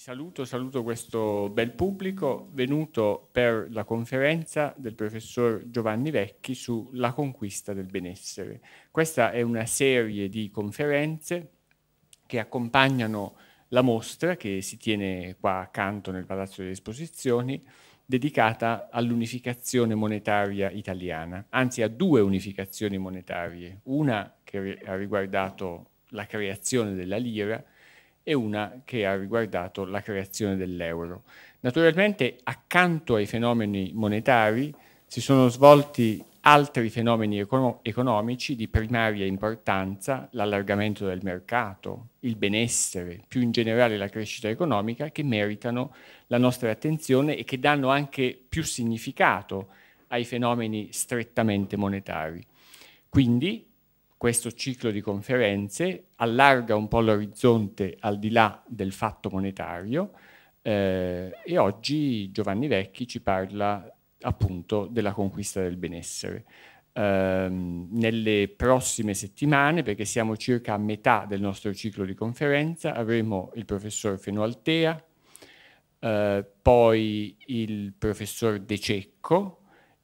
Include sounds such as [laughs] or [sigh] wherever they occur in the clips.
saluto, saluto questo bel pubblico venuto per la conferenza del professor Giovanni Vecchi sulla conquista del benessere. Questa è una serie di conferenze che accompagnano la mostra che si tiene qua accanto nel Palazzo delle Esposizioni dedicata all'unificazione monetaria italiana, anzi a due unificazioni monetarie, una che ha riguardato la creazione della lira e una che ha riguardato la creazione dell'euro. Naturalmente accanto ai fenomeni monetari si sono svolti altri fenomeni econo economici di primaria importanza, l'allargamento del mercato, il benessere, più in generale la crescita economica, che meritano la nostra attenzione e che danno anche più significato ai fenomeni strettamente monetari. Quindi questo ciclo di conferenze, allarga un po' l'orizzonte al di là del fatto monetario eh, e oggi Giovanni Vecchi ci parla appunto della conquista del benessere. Eh, nelle prossime settimane, perché siamo circa a metà del nostro ciclo di conferenza, avremo il professor Fenoaltea, eh, poi il professor De Cecco,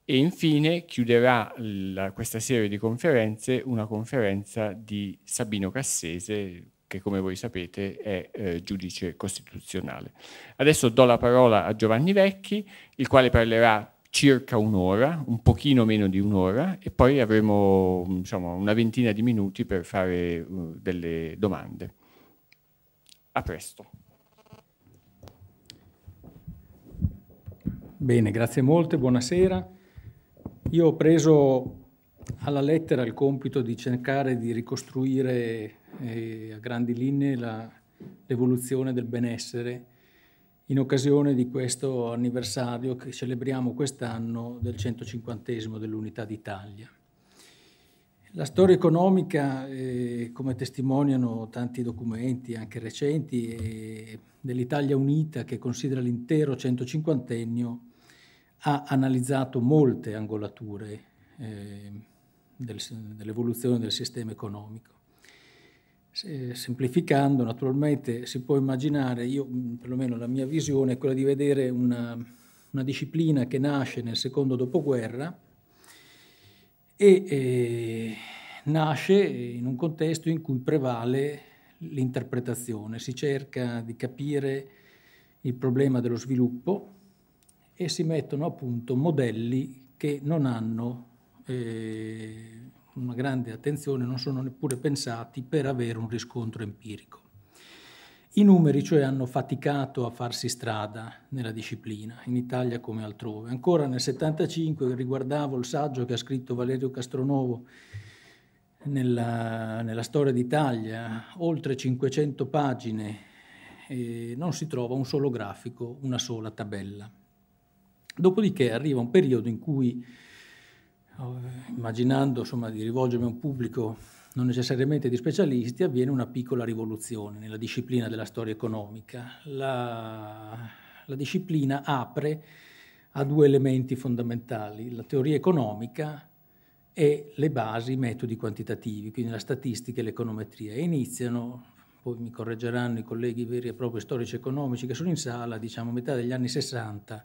e infine chiuderà la, questa serie di conferenze una conferenza di Sabino Cassese che come voi sapete è eh, giudice costituzionale. Adesso do la parola a Giovanni Vecchi, il quale parlerà circa un'ora, un pochino meno di un'ora, e poi avremo diciamo, una ventina di minuti per fare uh, delle domande. A presto. Bene, grazie molte, buonasera. Io ho preso alla lettera il compito di cercare di ricostruire eh, a grandi linee la, l'evoluzione del benessere in occasione di questo anniversario che celebriamo quest'anno del 150 dell'Unità d'Italia. La storia economica, eh, come testimoniano tanti documenti, anche recenti, eh, dell'Italia unita che considera l'intero 150ennio ha analizzato molte angolature eh, del, dell'evoluzione del sistema economico. Se, semplificando, naturalmente, si può immaginare, io mhmm, perlomeno la mia visione è quella di vedere una, una disciplina che nasce nel secondo dopoguerra e eh, nasce in un contesto in cui prevale l'interpretazione, si cerca di capire il problema dello sviluppo e si mettono a punto modelli che non hanno eh, una grande attenzione, non sono neppure pensati per avere un riscontro empirico. I numeri cioè hanno faticato a farsi strada nella disciplina, in Italia come altrove. Ancora nel 1975 riguardavo il saggio che ha scritto Valerio Castronovo nella, nella storia d'Italia, oltre 500 pagine, eh, non si trova un solo grafico, una sola tabella. Dopodiché arriva un periodo in cui, eh, immaginando insomma, di rivolgermi a un pubblico non necessariamente di specialisti, avviene una piccola rivoluzione nella disciplina della storia economica. La, la disciplina apre a due elementi fondamentali, la teoria economica e le basi, i metodi quantitativi, quindi la statistica e l'econometria. E iniziano, poi mi correggeranno i colleghi veri e propri storici economici che sono in sala, diciamo a metà degli anni 60,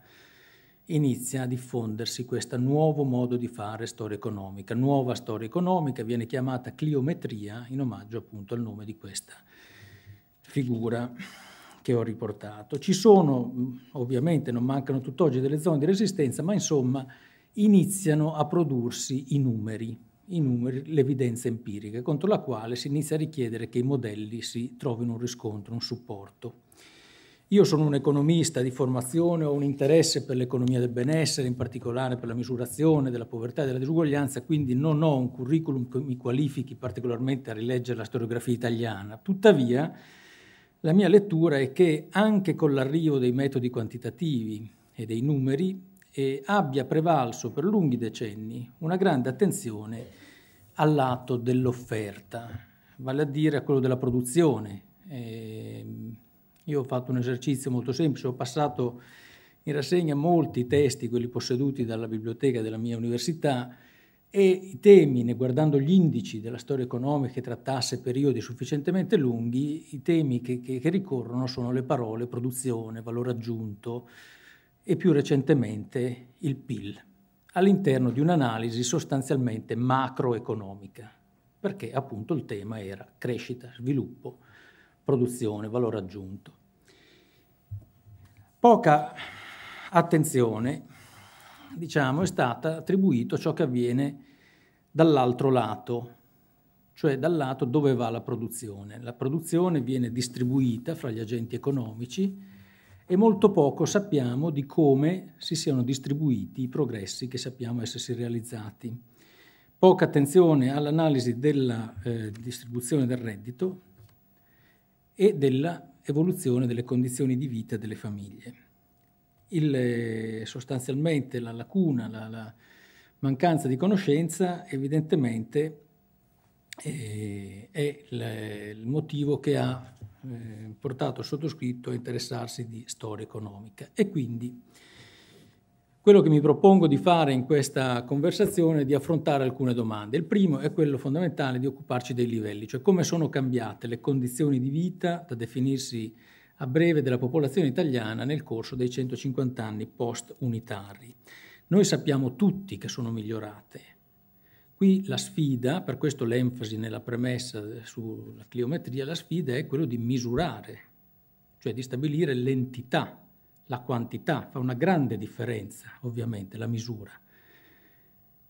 inizia a diffondersi questo nuovo modo di fare storia economica, nuova storia economica, viene chiamata cliometria in omaggio appunto al nome di questa figura che ho riportato. Ci sono, ovviamente non mancano tutt'oggi delle zone di resistenza, ma insomma iniziano a prodursi i numeri, i numeri, l'evidenza empirica, contro la quale si inizia a richiedere che i modelli si trovino un riscontro, un supporto. Io sono un economista di formazione, ho un interesse per l'economia del benessere, in particolare per la misurazione della povertà e della disuguaglianza, quindi non ho un curriculum che mi qualifichi particolarmente a rileggere la storiografia italiana. Tuttavia, la mia lettura è che anche con l'arrivo dei metodi quantitativi e dei numeri eh, abbia prevalso per lunghi decenni una grande attenzione al lato dell'offerta, vale a dire a quello della produzione. Eh, io ho fatto un esercizio molto semplice, ho passato in rassegna molti testi, quelli posseduti dalla biblioteca della mia università, e i temi, ne guardando gli indici della storia economica che trattasse periodi sufficientemente lunghi, i temi che, che, che ricorrono sono le parole produzione, valore aggiunto e più recentemente il PIL, all'interno di un'analisi sostanzialmente macroeconomica, perché appunto il tema era crescita, sviluppo, produzione, valore aggiunto. Poca attenzione, diciamo, è stata attribuita a ciò che avviene dall'altro lato, cioè dal lato dove va la produzione. La produzione viene distribuita fra gli agenti economici e molto poco sappiamo di come si siano distribuiti i progressi che sappiamo essersi realizzati. Poca attenzione all'analisi della eh, distribuzione del reddito, e dell'evoluzione delle condizioni di vita delle famiglie. Il, eh, sostanzialmente la lacuna, la, la, mancanza di conoscenza evidentemente eh, è il, il motivo che ha eh, portato il sottoscritto a interessarsi di storia economica e quindi quello che mi propongo di fare in questa conversazione è di affrontare alcune domande. Il primo è quello fondamentale di occuparci dei livelli, cioè come sono cambiate le condizioni di vita da definirsi a breve della popolazione italiana nel corso dei 150 anni post-unitari. Noi sappiamo tutti che sono migliorate. Qui la sfida, per questo l'enfasi nella premessa sulla cliometria, la sfida è quello di misurare, cioè di stabilire l'entità la quantità, fa una grande differenza ovviamente la misura.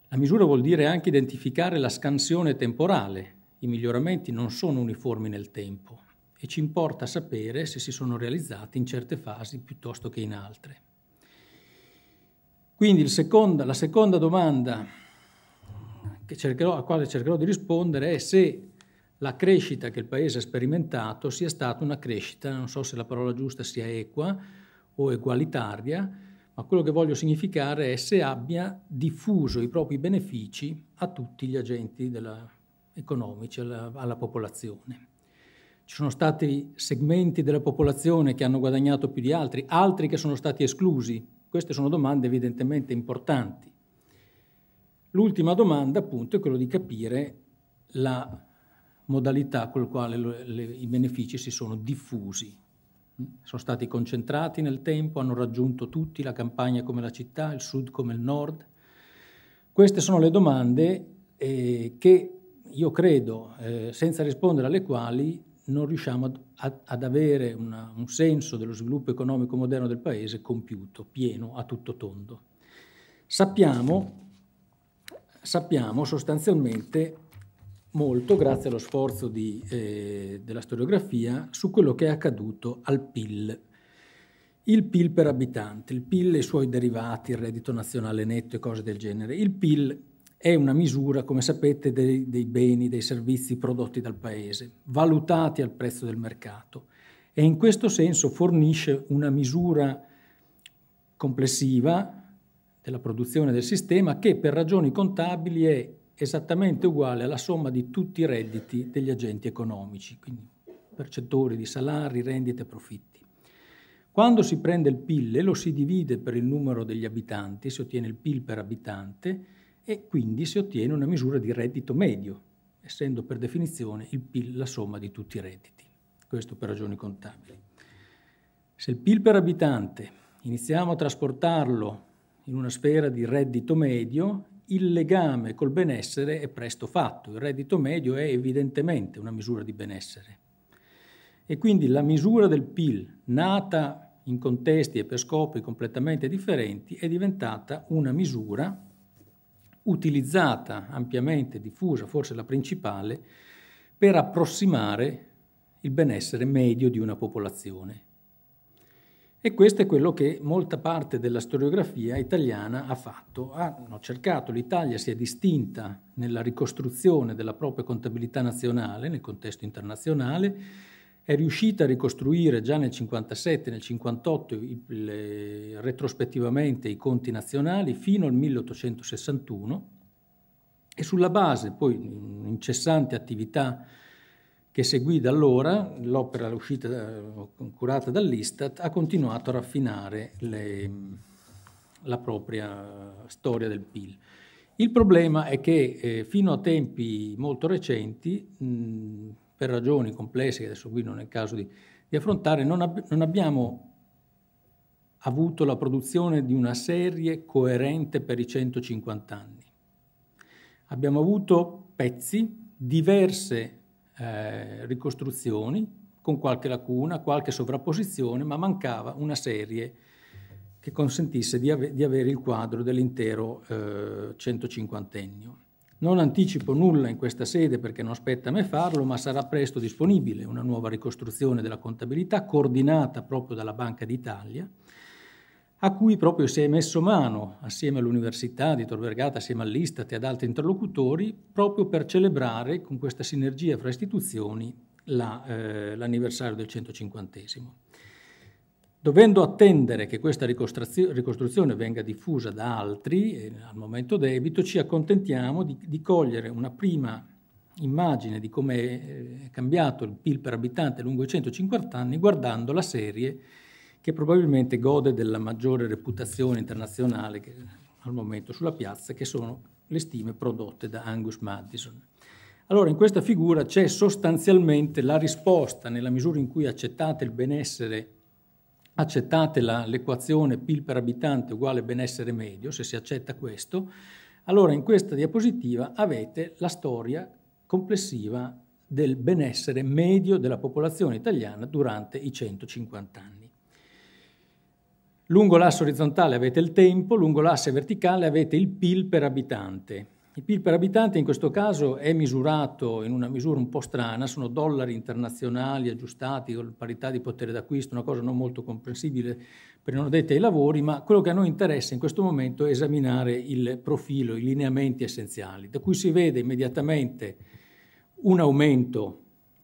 La misura vuol dire anche identificare la scansione temporale, i miglioramenti non sono uniformi nel tempo e ci importa sapere se si sono realizzati in certe fasi piuttosto che in altre. Quindi seconda, la seconda domanda cercherò, a quale cercherò di rispondere è se la crescita che il Paese ha sperimentato sia stata una crescita, non so se la parola giusta sia equa, o egualitaria, ma quello che voglio significare è se abbia diffuso i propri benefici a tutti gli agenti della, economici, alla, alla popolazione. Ci sono stati segmenti della popolazione che hanno guadagnato più di altri, altri che sono stati esclusi. Queste sono domande evidentemente importanti. L'ultima domanda appunto è quella di capire la modalità con la quale le, le, i benefici si sono diffusi sono stati concentrati nel tempo, hanno raggiunto tutti, la campagna come la città, il sud come il nord. Queste sono le domande eh, che io credo, eh, senza rispondere alle quali, non riusciamo ad, ad, avere una, un senso dello sviluppo economico moderno del Paese compiuto, pieno, a tutto tondo. Sappiamo, sappiamo sostanzialmente molto, grazie allo sforzo di, eh, della storiografia, su quello che è accaduto al PIL. Il PIL per abitante, il PIL e i suoi derivati, il reddito nazionale netto e cose del genere. Il PIL è una misura, come sapete, dei, dei beni, dei servizi prodotti dal Paese, valutati al prezzo del mercato e in questo senso fornisce una misura complessiva della produzione del sistema che per ragioni contabili è esattamente uguale alla somma di tutti i redditi degli agenti economici, quindi percettori di salari, rendite e profitti. Quando si prende il PIL e lo si divide per il numero degli abitanti, si ottiene il PIL per abitante e quindi si ottiene una misura di reddito medio, essendo per definizione il PIL la somma di tutti i redditi. Questo per ragioni contabili. Se il PIL per abitante iniziamo a trasportarlo in una sfera di reddito medio, il legame col benessere è presto fatto, il reddito medio è evidentemente una misura di benessere. E quindi la misura del PIL, nata in contesti e per scopi completamente differenti, è diventata una misura utilizzata, ampiamente diffusa, forse la principale, per approssimare il benessere medio di una popolazione. E questo è quello che molta parte della storiografia italiana ha fatto. Hanno cercato, l'Italia si è distinta nella ricostruzione della propria contabilità nazionale nel contesto internazionale, è riuscita a ricostruire già nel 57 e nel 58 il, retrospettivamente i conti nazionali fino al 1861 e sulla base poi di un'incessante attività che seguì da allora, l'opera uscita, eh, curata dall'Istat, ha continuato a raffinare le, la propria storia del PIL. Il problema è che eh, fino a tempi molto recenti, mh, per ragioni complesse che adesso qui non è il caso di, di affrontare, non, ab non abbiamo avuto la produzione di una serie coerente per i 150 anni. Abbiamo avuto pezzi, diverse eh, ricostruzioni con qualche lacuna, qualche sovrapposizione, ma mancava una serie che consentisse di, ave- di avere il quadro dell'intero eh, 150ennio. Non anticipo nulla in questa sede perché non spetta a me farlo, ma sarà presto disponibile una nuova ricostruzione della contabilità coordinata proprio dalla Banca d'Italia a cui proprio si è messo mano, assieme all'Università di Tor Vergata, assieme all'Istat e ad altri interlocutori, proprio per celebrare con questa sinergia fra istituzioni la, eh, l'anniversario del 150 Dovendo attendere che questa ricostruzione venga diffusa da altri, eh, al momento debito, ci accontentiamo di, di cogliere una prima immagine di come è eh, cambiato il PIL per abitante lungo i 150 anni guardando la serie che probabilmente gode della maggiore reputazione internazionale che, al momento sulla piazza, che sono le stime prodotte da Angus Madison. Allora, in questa figura c'è sostanzialmente la risposta, nella misura in cui accettate il benessere, accettate l'equazione PIL per abitante uguale benessere medio, se si accetta questo, allora in questa diapositiva avete la storia complessiva del benessere medio della popolazione italiana durante i 150 anni. Lungo l'asse orizzontale avete il tempo, lungo l'asse verticale avete il PIL per abitante. Il PIL per abitante in questo caso è misurato in una misura un po' strana, sono dollari internazionali aggiustati con parità di potere d'acquisto, una cosa non molto comprensibile per non addetti ai lavori, ma quello che a noi interessa in questo momento è esaminare il profilo, i lineamenti essenziali, da cui si vede immediatamente un aumento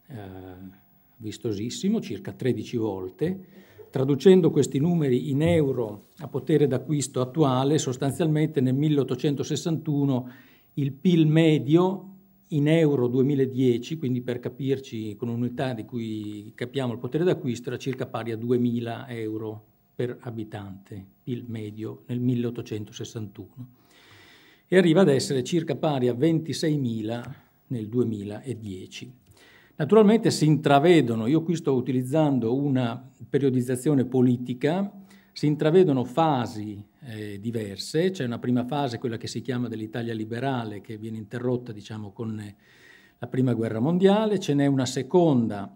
eh, vistosissimo, circa 13 volte, Traducendo questi numeri in euro a potere d'acquisto attuale, sostanzialmente nel 1861 il PIL medio in euro 2010, quindi per capirci con un'unità di cui capiamo il potere d'acquisto, era circa pari a 2.000 euro per abitante, PIL medio nel 1861, e arriva ad essere circa pari a 26.000 nel 2010. Naturalmente si intravedono, io qui sto utilizzando una periodizzazione politica, si intravedono fasi eh, diverse, c'è una prima fase, quella che si chiama dell'Italia liberale, che viene interrotta diciamo, con eh, la Prima Guerra Mondiale, ce n'è una seconda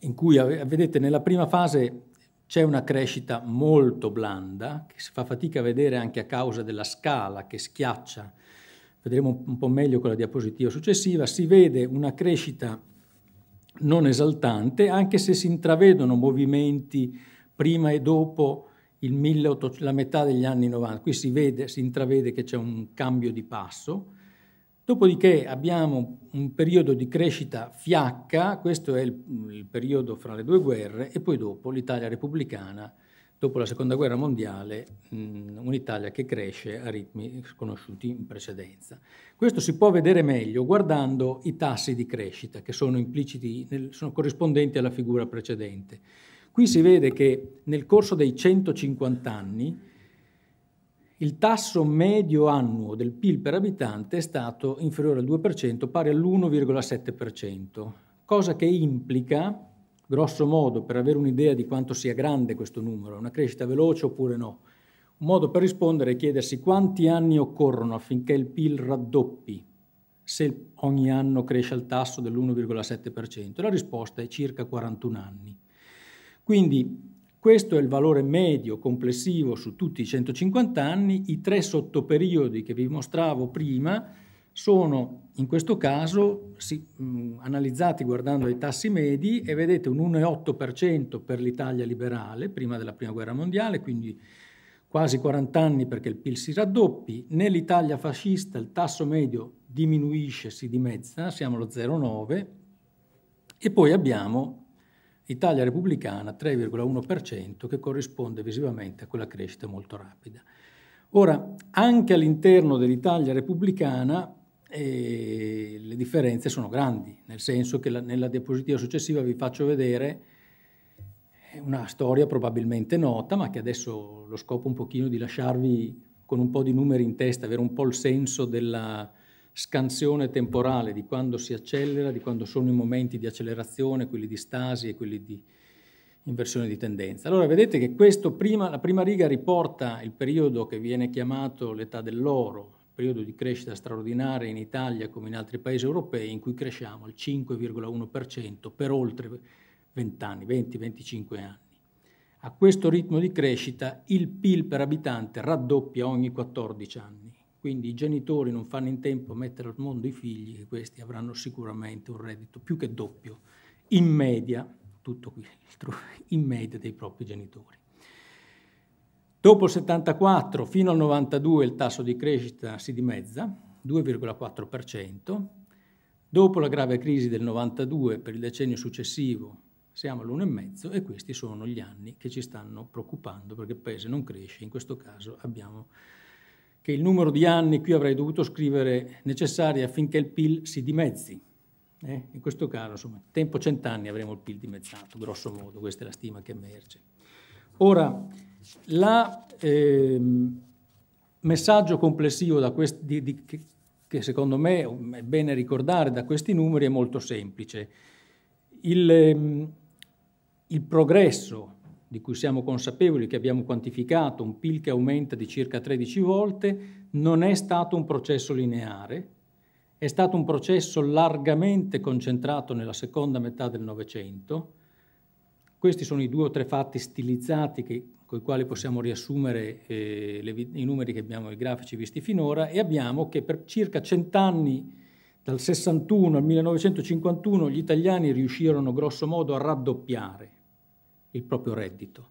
in cui, vedete, nella prima fase c'è una crescita molto blanda, che si fa fatica a vedere anche a causa della scala che schiaccia vedremo un po' meglio con la diapositiva successiva, si vede una crescita non esaltante, anche se si intravedono movimenti prima e dopo 1800, la metà degli anni 90. Qui si, vede, si intravede che c'è un cambio di passo. Dopodiché abbiamo un periodo di crescita fiacca, questo è il, il periodo fra le due guerre, e poi dopo l'Italia repubblicana dopo la Seconda Guerra Mondiale un'Italia che cresce a ritmi sconosciuti in precedenza. Questo si può vedere meglio guardando i tassi di crescita che sono impliciti, nel, sono corrispondenti alla figura precedente. Qui si vede che nel corso dei 150 anni il tasso medio annuo del PIL per abitante è stato inferiore al 2%, pari all'1,7%, cosa che implica grosso modo per avere un'idea di quanto sia grande questo numero, una crescita veloce oppure no. Un modo per rispondere è chiedersi quanti anni occorrono affinché il PIL raddoppi se ogni anno cresce al tasso dell'1,7%. La risposta è circa 41 anni. Quindi questo è il valore medio complessivo su tutti i 150 anni, i tre sottoperiodi che vi mostravo prima sono in questo caso si, mh, mm, analizzati guardando ai tassi medi e vedete un 1,8% per l'Italia liberale prima della Prima Guerra Mondiale, quindi quasi 40 anni perché il PIL si raddoppi, nell'Italia fascista il tasso medio diminuisce, si dimezza, siamo allo 0,9 e poi abbiamo Italia repubblicana 3,1% che corrisponde visivamente a quella crescita molto rapida. Ora, anche all'interno dell'Italia repubblicana e le differenze sono grandi, nel senso che la, nella diapositiva successiva vi faccio vedere una storia probabilmente nota, ma che adesso lo scopo un pochino di lasciarvi con un po' di numeri in testa, avere un po' il senso della scansione temporale, di quando si accelera, di quando sono i momenti di accelerazione, quelli di stasi e quelli di inversione di tendenza. Allora vedete che prima, la prima riga riporta il periodo che viene chiamato l'età dell'oro, periodo di crescita straordinaria in Italia come in altri paesi europei in cui cresciamo al 5,1% per oltre 20 anni, 20-25 anni. A questo ritmo di crescita il PIL per abitante raddoppia ogni 14 anni, quindi i genitori non fanno in tempo a mettere al mondo i figli e questi avranno sicuramente un reddito più che doppio, in media, tutto qui, in media dei propri genitori. Dopo il 74 fino al 92 il tasso di crescita si dimezza, 2,4%. Dopo la grave crisi del 92 per il decennio successivo siamo all'1,5 e questi sono gli anni che ci stanno preoccupando perché il paese non cresce, in questo caso abbiamo che il numero di anni qui avrei dovuto scrivere necessari affinché il PIL si dimezzi. Eh? In questo caso, insomma, tempo cent'anni avremo il PIL dimezzato, grosso modo, questa è la stima che emerge. Ora, il eh, messaggio complessivo questi, di, di, che, che, secondo me è bene ricordare da questi numeri è molto semplice. Il, eh, il progresso di cui siamo consapevoli, che abbiamo quantificato, un PIL che aumenta di circa 13 volte, non è stato un processo lineare, è stato un processo largamente concentrato nella seconda metà del Novecento, questi sono i due o tre fatti stilizzati con i quali possiamo riassumere eh, le, i numeri che abbiamo, i grafici visti finora, e abbiamo che per circa cent'anni, dal 61 al 1951, gli italiani riuscirono grossomodo a raddoppiare il proprio reddito.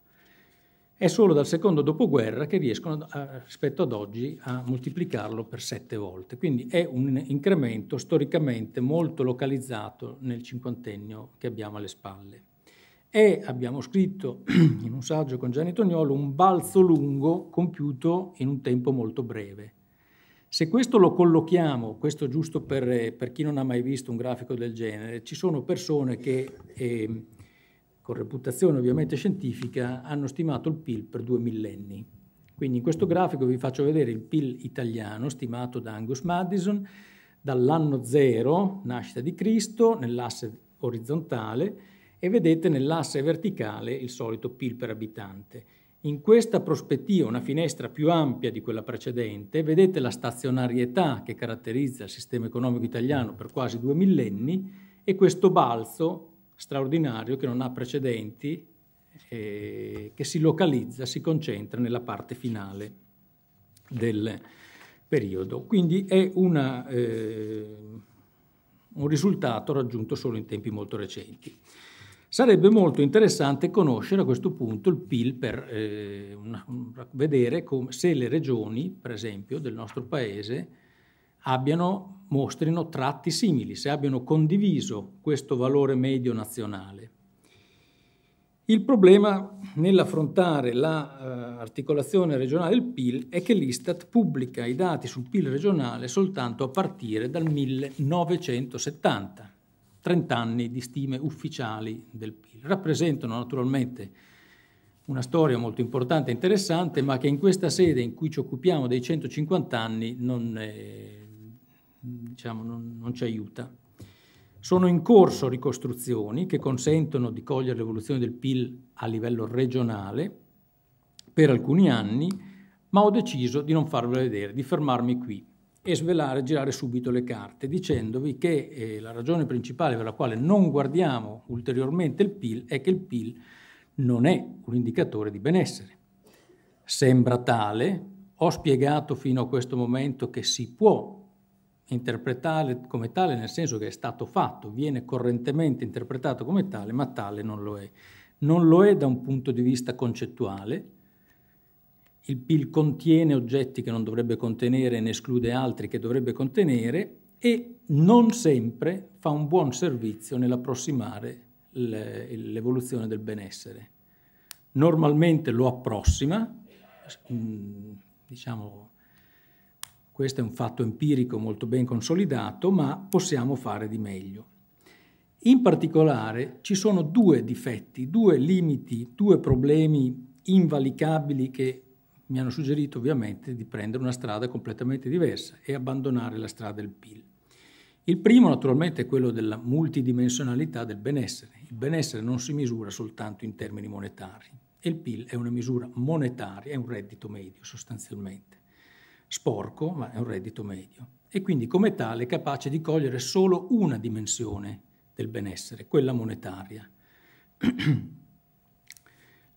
È solo dal secondo dopoguerra che riescono, a, rispetto ad oggi, a moltiplicarlo per sette volte. Quindi è un incremento storicamente molto localizzato nel cinquantennio che abbiamo alle spalle e abbiamo scritto [clears throat] in un saggio con Gianni Tognolo, un balzo lungo compiuto in un tempo molto breve. Se questo lo collochiamo, questo giusto per, per, chi non ha mai visto un grafico del genere, ci sono persone che, eh, con reputazione ovviamente scientifica, hanno stimato il PIL per due millenni. Quindi in questo grafico vi faccio vedere il PIL italiano stimato da Angus Madison dall'anno zero, nascita di Cristo, nell'asse orizzontale, e vedete nell'asse verticale il solito PIL per abitante. In questa prospettiva, una finestra più ampia di quella precedente, vedete la stazionarietà che caratterizza il sistema economico italiano per quasi due millenni e questo balzo straordinario che non ha precedenti, eh, che si localizza, si concentra nella parte finale del periodo. Quindi è una, eh, un risultato raggiunto solo in tempi molto recenti. Sarebbe molto interessante conoscere a questo punto il PIL per eh, una, vedere come, se le regioni, per esempio, del nostro paese abbiano, mostrino tratti simili, se abbiano condiviso questo valore medio nazionale. Il problema nell'affrontare l'articolazione la, eh, regionale del PIL è che l'Istat pubblica i dati sul PIL regionale soltanto a partire dal 1970 30 anni di stime ufficiali del PIL. Rappresentano naturalmente una storia molto importante e interessante, ma che in questa sede in cui ci occupiamo dei 150 anni non, eh, diciamo, non, non ci aiuta. Sono in corso ricostruzioni che consentono di cogliere l'evoluzione del PIL a livello regionale per alcuni anni, ma ho deciso di non farvelo vedere, di fermarmi qui e svelare, girare subito le carte, dicendovi che eh, la ragione principale per la quale non guardiamo ulteriormente il PIL è che il PIL non è un indicatore di benessere. Sembra tale, ho spiegato fino a questo momento che si può interpretare come tale nel senso che è stato fatto, viene correntemente interpretato come tale, ma tale non lo è. Non lo è da un punto di vista concettuale, il PIL contiene oggetti che non dovrebbe contenere e ne esclude altri che dovrebbe contenere e non sempre fa un buon servizio nell'approssimare l'evoluzione del benessere. Normalmente lo approssima, mm, diciamo, questo è un fatto empirico molto ben consolidato, ma possiamo fare di meglio. In particolare ci sono due difetti, due limiti, due problemi invalicabili che mi hanno suggerito ovviamente di prendere una strada completamente diversa e abbandonare la strada del PIL. Il primo naturalmente è quello della multidimensionalità del benessere. Il benessere non si misura soltanto in termini monetari e il PIL è una misura monetaria, è un reddito medio sostanzialmente. Sporco, ma è un reddito medio. E quindi come tale è capace di cogliere solo una dimensione del benessere, quella monetaria. [clears throat]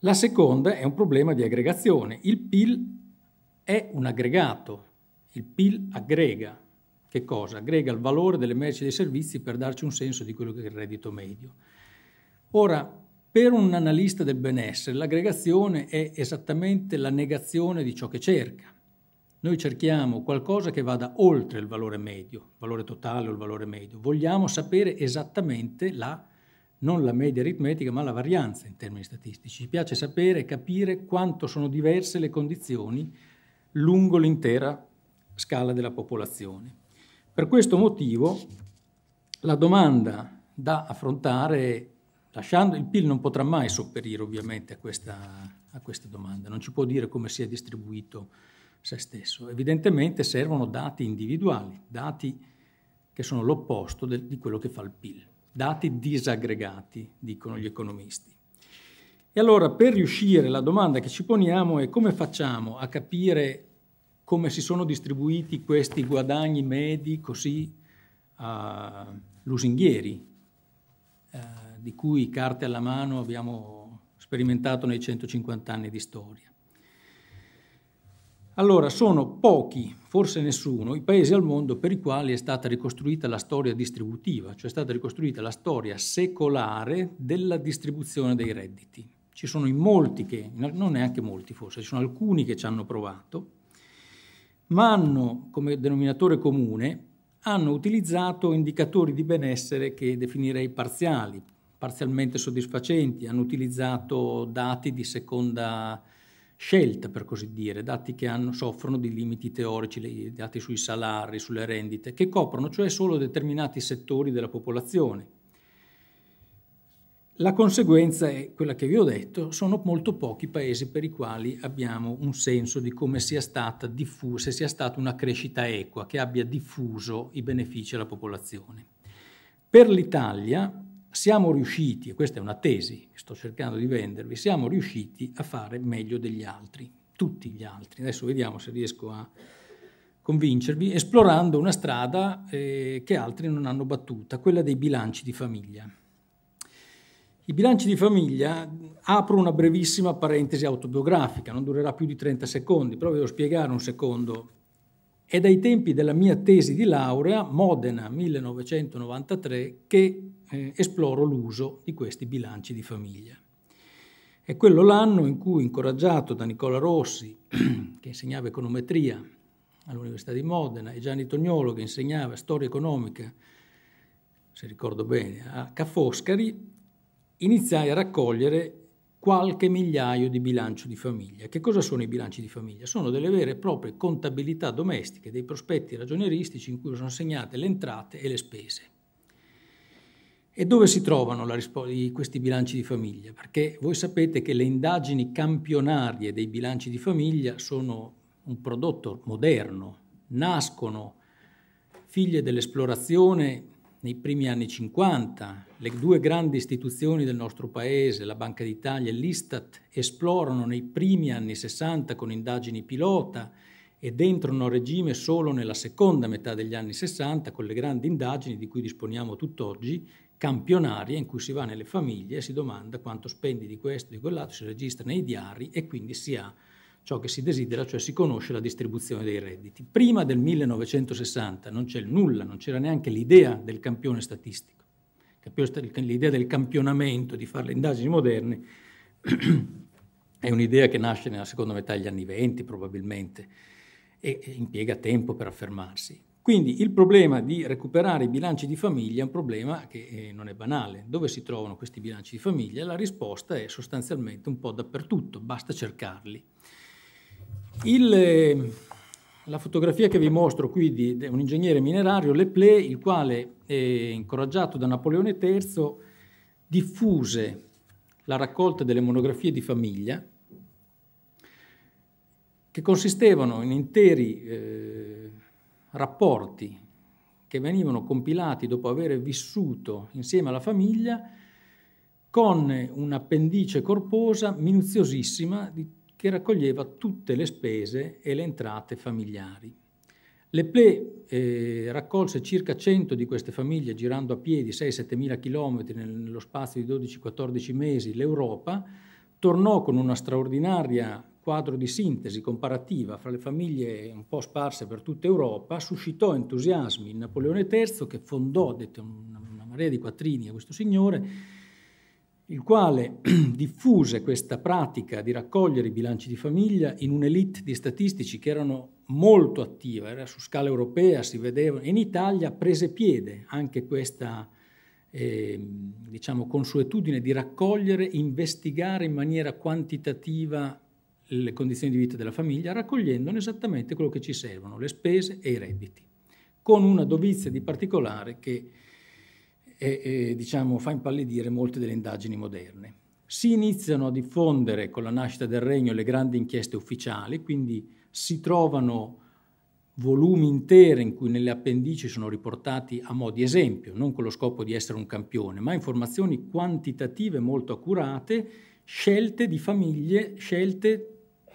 La seconda è un problema di aggregazione. Il PIL è un aggregato, il PIL aggrega. Che cosa? Aggrega il valore delle merci e dei servizi per darci un senso di quello che è il reddito medio. Ora, per un analista del benessere, l'aggregazione è esattamente la negazione di ciò che cerca. Noi cerchiamo qualcosa che vada oltre il valore medio, il valore totale o il valore medio. Vogliamo sapere esattamente la non la media aritmetica ma la varianza in termini statistici. Ci piace sapere e capire quanto sono diverse le condizioni lungo l'intera scala della popolazione. Per questo motivo la domanda da affrontare, lasciando il PIL non potrà mai sopperire ovviamente a questa, a questa domanda, non ci può dire come si è distribuito se stesso. Evidentemente servono dati individuali, dati che sono l'opposto di quello che fa il PIL dati disaggregati, dicono gli economisti. E allora per riuscire la domanda che ci poniamo è come facciamo a capire come si sono distribuiti questi guadagni medi così uh, lusinghieri, uh, di cui carte alla mano abbiamo sperimentato nei 150 anni di storia. Allora, sono pochi, forse nessuno, i paesi al mondo per i quali è stata ricostruita la storia distributiva, cioè è stata ricostruita la storia secolare della distribuzione dei redditi. Ci sono in molti che, non neanche molti forse, ci sono alcuni che ci hanno provato, ma hanno come denominatore comune, hanno utilizzato indicatori di benessere che definirei parziali, parzialmente soddisfacenti, hanno utilizzato dati di seconda scelta, per così dire, dati che hanno, soffrono di limiti teorici, dati sui salari, sulle rendite, che coprono cioè solo determinati settori della popolazione. La conseguenza è quella che vi ho detto, sono molto pochi paesi per i quali abbiamo un senso di come sia stata diffusa, se sia stata una crescita equa che abbia diffuso i benefici alla popolazione. Per l'Italia siamo riusciti, e questa è una tesi che sto cercando di vendervi, siamo riusciti a fare meglio degli altri, tutti gli altri. Adesso vediamo se riesco a convincervi, esplorando una strada eh, che altri non hanno battuta, quella dei bilanci di famiglia. I bilanci di famiglia, apro una brevissima parentesi autobiografica, non durerà più di 30 secondi, però devo spiegare un secondo. È dai tempi della mia tesi di laurea, Modena 1993, che eh, esploro l'uso di questi bilanci di famiglia. È quello l'anno in cui, incoraggiato da Nicola Rossi, [clears throat] che insegnava econometria all'Università di Modena, e Gianni Tognolo, che insegnava storia economica, se ricordo bene, a Ca' Foscari, iniziai a raccogliere qualche migliaio di bilanci di famiglia. Che cosa sono i bilanci di famiglia? Sono delle vere e proprie contabilità domestiche, dei prospetti ragionieristici in cui sono segnate le entrate e le spese. E dove si trovano questi bilanci di famiglia? Perché voi sapete che le indagini campionarie dei bilanci di famiglia sono un prodotto moderno, nascono figlie dell'esplorazione nei primi anni 50. Le due grandi istituzioni del nostro paese, la Banca d'Italia e l'Istat, esplorano nei primi anni 60 con indagini pilota ed entrano a regime solo nella seconda metà degli anni 60 con le grandi indagini di cui disponiamo tutt'oggi campionaria in cui si va nelle famiglie e si domanda quanto spendi di questo, di quell'altro, si registra nei diari e quindi si ha ciò che si desidera, cioè si conosce la distribuzione dei redditi. Prima del 1960 non c'è nulla, non c'era neanche l'idea del campione statistico. L'idea del campionamento, di fare le indagini moderne, [clears throat] è un'idea che nasce nella seconda metà degli anni 20 probabilmente e impiega tempo per affermarsi. Quindi il problema di recuperare i bilanci di famiglia è un problema che eh, non è banale. Dove si trovano questi bilanci di famiglia? La risposta è sostanzialmente un po' dappertutto, basta cercarli. Il, eh, la fotografia che vi mostro qui di, di un ingegnere minerario, Leplé, il quale, incoraggiato da Napoleone III, diffuse la raccolta delle monografie di famiglia, che consistevano in interi... Eh, rapporti che venivano compilati dopo aver vissuto insieme alla famiglia con un'appendice corposa minuziosissima di, che raccoglieva tutte le spese e le entrate familiari. Le Ple eh, raccolse circa 100 di queste famiglie girando a piedi 6-7 mila chilometri nello spazio di 12-14 mesi l'Europa, tornò con una straordinaria quadro di sintesi comparativa fra le famiglie un po' sparse per tutta Europa, suscitò entusiasmi in Napoleone III che fondò dette, una, una marea di quattrini a questo signore, il quale [clears throat] diffuse questa pratica di raccogliere i bilanci di famiglia in un'elite di statistici che erano molto attiva, era su scala europea, si vedevano, in Italia prese piede anche questa eh, diciamo, consuetudine di raccogliere, investigare in maniera quantitativa le condizioni di vita della famiglia raccogliendone esattamente quello che ci servono, le spese e i redditi, con una dovizia di particolare che è, eh, è, eh, diciamo, fa impallidire molte delle indagini moderne. Si iniziano a diffondere con la nascita del regno le grandi inchieste ufficiali, quindi si trovano volumi interi in cui nelle appendici sono riportati a mo' di esempio, non con lo scopo di essere un campione, ma informazioni quantitative molto accurate, scelte di famiglie, scelte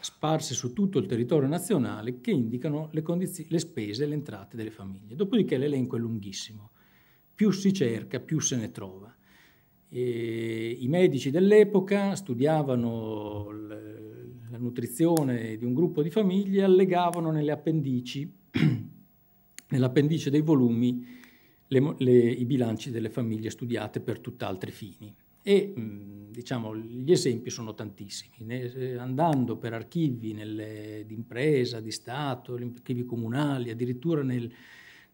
sparse su tutto il territorio nazionale che indicano le, le spese e le entrate delle famiglie. Dopodiché l'elenco è lunghissimo. Più si cerca, più se ne trova. E I medici dell'epoca studiavano la nutrizione di un gruppo di famiglie e allegavano nelle appendici, [clears throat] nell'appendice dei volumi, le, le, i bilanci delle famiglie studiate per tutt'altri fini. E, mh, diciamo, gli esempi sono tantissimi. Eh, andando per archivi di impresa, di Stato, archivi comunali, addirittura nel,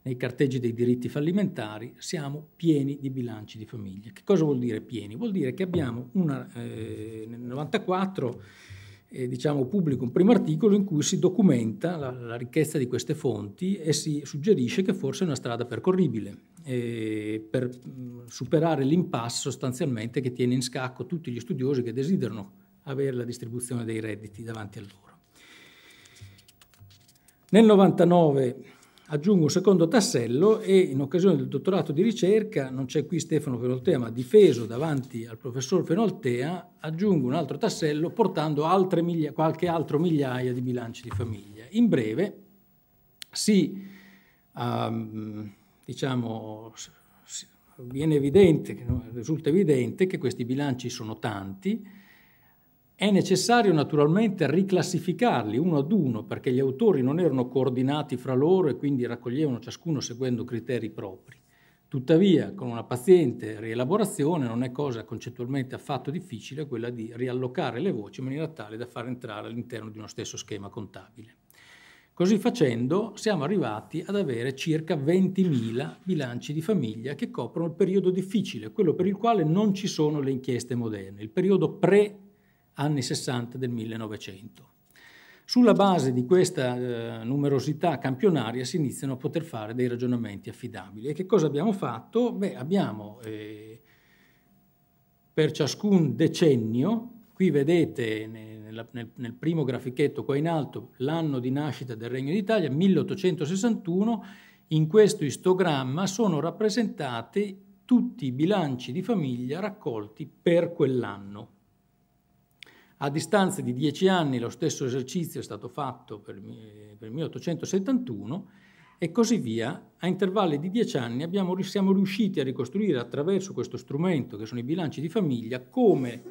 nei carteggi dei diritti fallimentari, siamo pieni di bilanci di famiglia. Che cosa vuol dire pieni? Vuol dire che abbiamo una, eh, nel 94 eh, diciamo, pubblico un primo articolo in cui si documenta la, la, ricchezza di queste fonti e si suggerisce che forse è una strada percorribile eh, per mm, superare l'impasse sostanzialmente che tiene in scacco tutti gli studiosi che desiderano avere la distribuzione dei redditi davanti a loro. Nel 99 Aggiungo un secondo tassello e in occasione del dottorato di ricerca, non c'è qui Stefano Fenoltea, ma difeso davanti al professor Fenoltea, aggiungo un altro tassello portando miglia, qualche altro migliaia di bilanci di famiglia. In breve si, um, ehm, diciamo, viene evidente, risulta evidente che questi bilanci sono tanti, è necessario naturalmente riclassificarli uno ad uno perché gli autori non erano coordinati fra loro e quindi raccoglievano ciascuno seguendo criteri propri. Tuttavia, con una paziente rielaborazione non è cosa concettualmente affatto difficile quella di riallocare le voci in maniera tale da far entrare all'interno di uno stesso schema contabile. Così facendo siamo arrivati ad avere circa 20.000 bilanci di famiglia che coprono il periodo difficile, quello per il quale non ci sono le inchieste moderne, il periodo pre anni 60 del 1900. Sulla base di questa eh, numerosità campionaria si iniziano a poter fare dei ragionamenti affidabili. E che cosa abbiamo fatto? Beh, abbiamo eh, per ciascun decennio, qui vedete nel, nel, nel primo grafichetto qua in alto l'anno di nascita del Regno d'Italia, 1861, in questo istogramma sono rappresentati tutti i bilanci di famiglia raccolti per quell'anno. A distanza di dieci anni lo stesso esercizio è stato fatto per, il 1871 e così via. A intervalli di dieci anni abbiamo, siamo riusciti a ricostruire attraverso questo strumento che sono i bilanci di famiglia come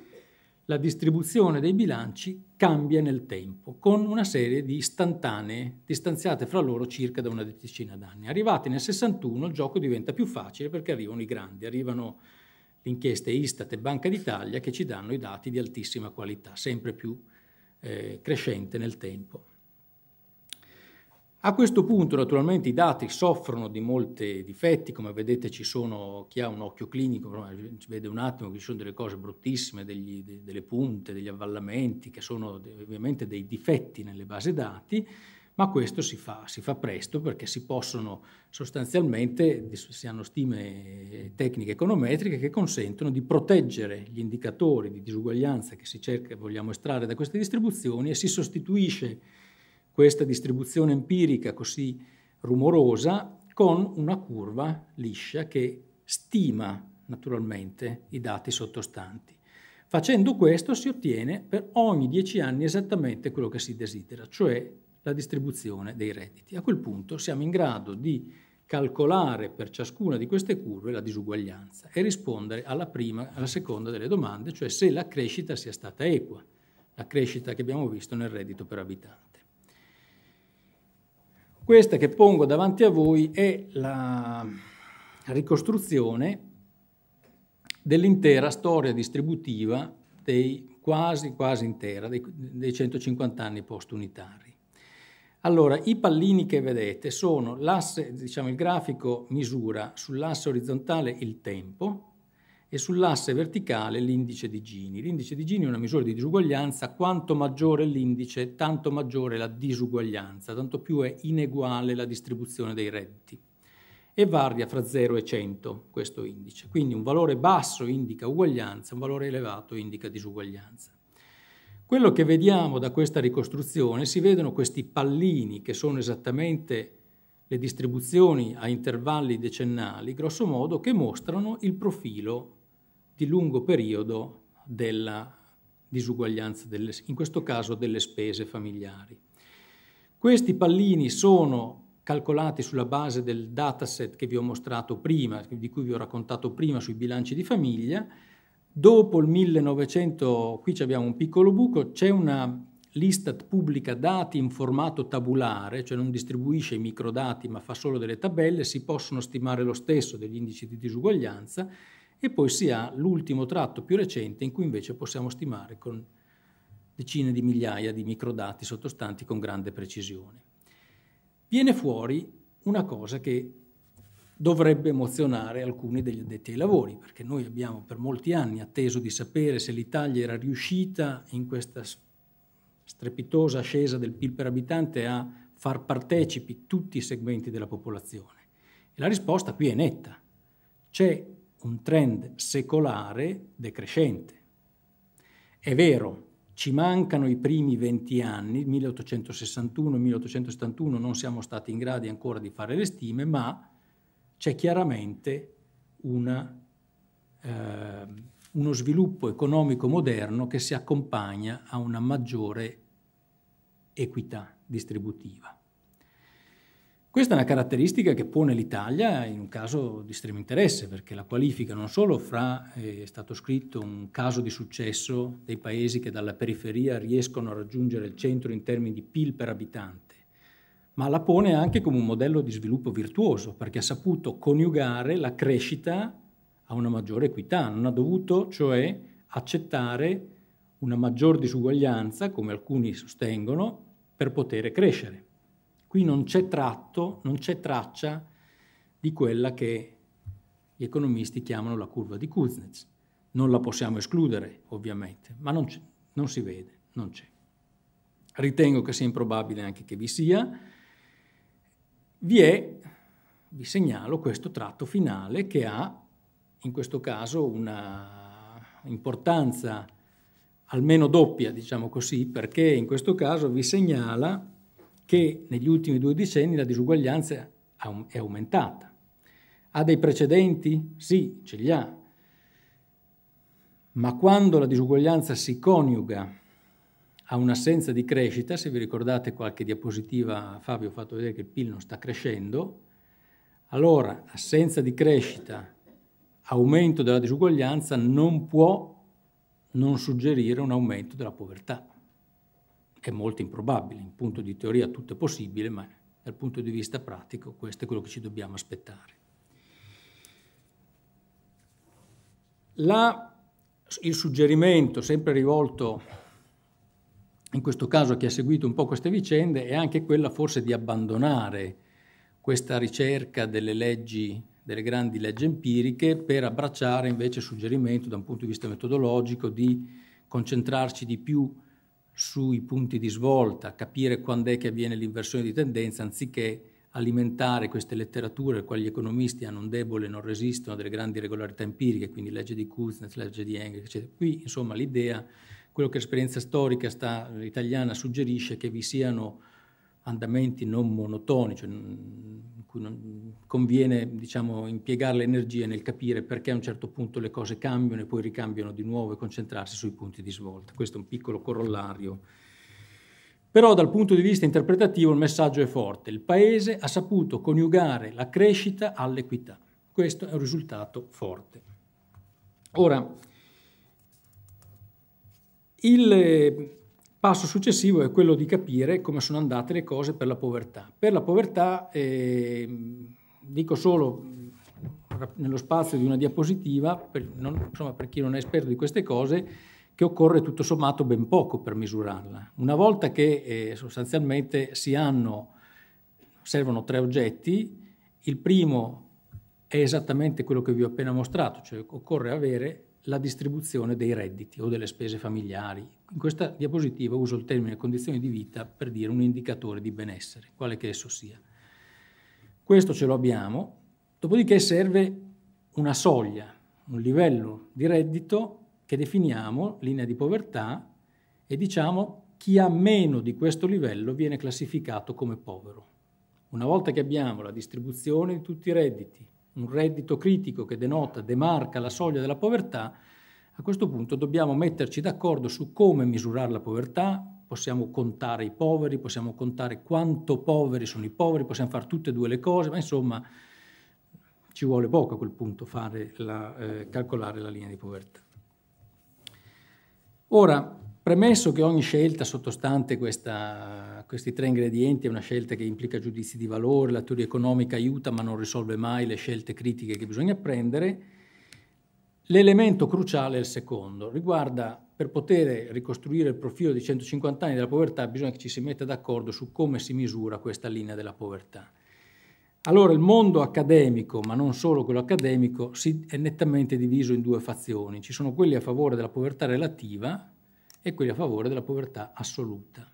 la distribuzione dei bilanci cambia nel tempo, con una serie di istantanee distanziate fra loro circa da una decina d'anni. Arrivati nel 61 il gioco diventa più facile perché arrivano i grandi, arrivano inchieste Istat e Banca d'Italia che ci danno i dati di altissima qualità, sempre più eh, crescente nel tempo. A questo punto naturalmente i dati soffrono di molti difetti, come vedete ci sono, chi ha un occhio clinico ci eh, vede un attimo che ci sono delle cose bruttissime, degli, de, delle punte, degli avvallamenti, che sono ovviamente dei difetti nelle basi dati, ma questo si fa, si fa presto perché si possono sostanzialmente, si hanno stime tecniche econometriche che consentono di proteggere gli indicatori di disuguaglianza che si cerca, e vogliamo estrarre da queste distribuzioni e si sostituisce questa distribuzione empirica così rumorosa con una curva liscia che stima naturalmente i dati sottostanti. Facendo questo si ottiene per ogni 10 anni esattamente quello che si desidera, cioè la distribuzione dei redditi. A quel punto siamo in grado di calcolare per ciascuna di queste curve la disuguaglianza e rispondere alla prima alla seconda delle domande, cioè se la crescita sia stata equa, la crescita che abbiamo visto nel reddito per abitante. Questa che pongo davanti a voi è la ricostruzione dell'intera storia distributiva dei quasi, quasi intera dei, dei 150 anni post-unitari. Allora, i pallini che vedete sono l'asse, diciamo il grafico misura sull'asse orizzontale il tempo e sull'asse verticale l'indice di Gini. L'indice di Gini è una misura di disuguaglianza, quanto maggiore l'indice, tanto maggiore la disuguaglianza, tanto più è ineguale la distribuzione dei redditi e varia fra 0 e 100 questo indice. Quindi un valore basso indica uguaglianza, un valore elevato indica disuguaglianza. Quello che vediamo da questa ricostruzione si vedono questi pallini che sono esattamente le distribuzioni a intervalli decennali, grosso modo, che mostrano il profilo di lungo periodo della disuguaglianza, delle, in questo caso delle spese familiari. Questi pallini sono calcolati sulla base del dataset che vi ho mostrato prima, di cui vi ho raccontato prima sui bilanci di famiglia, Dopo il 1900, qui abbiamo un piccolo buco, c'è una l'Istat pubblica dati in formato tabulare, cioè non distribuisce i microdati ma fa solo delle tabelle, si possono stimare lo stesso degli indici di disuguaglianza e poi si ha l'ultimo tratto più recente in cui invece possiamo stimare con decine di migliaia di microdati sottostanti con grande precisione. Viene fuori una cosa che dovrebbe emozionare alcuni degli addetti ai lavori, perché noi abbiamo per molti anni atteso di sapere se l'Italia era riuscita in questa strepitosa ascesa del PIL per abitante a far partecipi tutti i segmenti della popolazione. E la risposta qui è netta. C'è un trend secolare decrescente. È vero, ci mancano i primi 20 anni, 1861-1871 non siamo stati in grado ancora di fare le stime, ma c'è chiaramente una, eh, uno sviluppo economico moderno che si accompagna a una maggiore equità distributiva. Questa è una caratteristica che pone l'Italia in un caso di estremo interesse, perché la qualifica non solo fra, eh, è stato scritto, un caso di successo dei paesi che dalla periferia riescono a raggiungere il centro in termini di PIL per abitante, ma la pone anche come un modello di sviluppo virtuoso, perché ha saputo coniugare la crescita a una maggiore equità, non ha dovuto cioè accettare una maggior disuguaglianza, come alcuni sostengono, per poter crescere. Qui non c'è tratto, non c'è traccia di quella che gli economisti chiamano la curva di Kuznets. Non la possiamo escludere, ovviamente, ma non, non si vede, non c'è. Ritengo che sia improbabile anche che vi sia, vi è, vi segnalo, questo tratto finale che ha in questo caso una importanza almeno doppia, diciamo così, perché in questo caso vi segnala che negli ultimi due decenni la disuguaglianza è aumentata. Ha dei precedenti? Sì, ce li ha. Ma quando la disuguaglianza si coniuga a un'assenza di crescita, se vi ricordate qualche diapositiva fa vi ho fatto vedere che il PIL non sta crescendo, allora assenza di crescita, aumento della disuguaglianza non può non suggerire un aumento della povertà. È molto improbabile, in punto di teoria tutto è possibile, ma dal punto di vista pratico questo è quello che ci dobbiamo aspettare. La, il suggerimento sempre rivolto in questo caso chi ha seguito un po' queste vicende, è anche quella forse di abbandonare questa ricerca delle leggi, delle grandi leggi empiriche, per abbracciare invece il suggerimento da un punto di vista metodologico di concentrarci di più sui punti di svolta, capire quando è che avviene l'inversione di tendenza, anziché alimentare queste letterature, quali gli economisti hanno un debole, non resistono, a delle grandi regolarità empiriche, quindi legge di Kuznets, legge di Engels, eccetera. Qui, insomma, l'idea quello che l'esperienza storica sta, italiana suggerisce è che vi siano andamenti non monotonici, cioè in cui conviene diciamo, impiegare le energie nel capire perché a un certo punto le cose cambiano e poi ricambiano di nuovo e concentrarsi sui punti di svolta. Questo è un piccolo corollario. Però dal punto di vista interpretativo il messaggio è forte. Il Paese ha saputo coniugare la crescita all'equità. Questo è un risultato forte. Ora, il eh, passo successivo è quello di capire come sono andate le cose per la povertà. Per la povertà, eh, dico solo eh, nello spazio di una diapositiva, per, non, insomma, per chi non è esperto di queste cose, che occorre tutto sommato ben poco per misurarla. Una volta che eh, sostanzialmente si hanno, servono tre oggetti, il primo è esattamente quello che vi ho appena mostrato, cioè occorre avere la distribuzione dei redditi o delle spese familiari. In questa diapositiva uso il termine condizioni di vita per dire un indicatore di benessere, quale che esso sia. Questo ce lo abbiamo, dopodiché serve una soglia, un livello di reddito che definiamo linea di povertà e diciamo chi ha meno di questo livello viene classificato come povero. Una volta che abbiamo la distribuzione di tutti i redditi, un reddito critico che denota, demarca la soglia della povertà, a questo punto dobbiamo metterci d'accordo su come misurare la povertà, possiamo contare i poveri, possiamo contare quanto poveri sono i poveri, possiamo fare tutte e due le cose, ma insomma ci vuole poco a quel punto fare la, eh, calcolare la linea di povertà. Ora, Premesso che ogni scelta sottostante questa, questi tre ingredienti è una scelta che implica giudizi di valore, la teoria economica aiuta ma non risolve mai le scelte critiche che bisogna prendere, l'elemento cruciale è il secondo, riguarda per poter ricostruire il profilo di 150 anni della povertà bisogna che ci si metta d'accordo su come si misura questa linea della povertà. Allora il mondo accademico, ma non solo quello accademico, si è nettamente diviso in due fazioni. Ci sono quelli a favore della povertà relativa, e quelli a favore della povertà assoluta.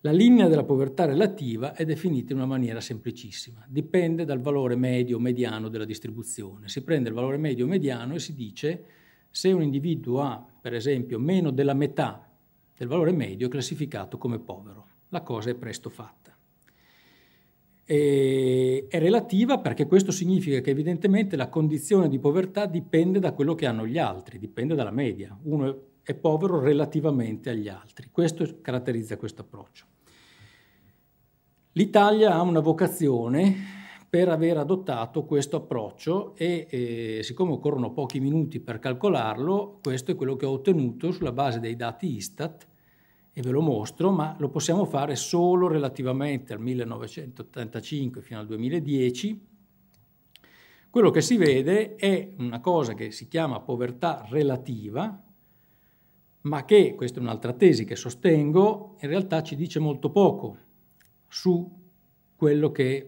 La linea della povertà relativa è definita in una maniera semplicissima, dipende dal valore medio mediano della distribuzione. Si prende il valore medio mediano e si dice se un individuo ha, per esempio, meno della metà del valore medio è classificato come povero. La cosa è presto fatta. E è relativa perché questo significa che evidentemente la condizione di povertà dipende da quello che hanno gli altri, dipende dalla media. Uno è povero relativamente agli altri. Questo caratterizza questo approccio. L'Italia ha una vocazione per aver adottato questo approccio e eh, siccome occorrono pochi minuti per calcolarlo, questo è quello che ho ottenuto sulla base dei dati Istat e ve lo mostro, ma lo possiamo fare solo relativamente al 1985 fino al 2010. Quello che si vede è una cosa che si chiama povertà relativa, ma che, questa è un'altra tesi che sostengo, in realtà ci dice molto poco su quello che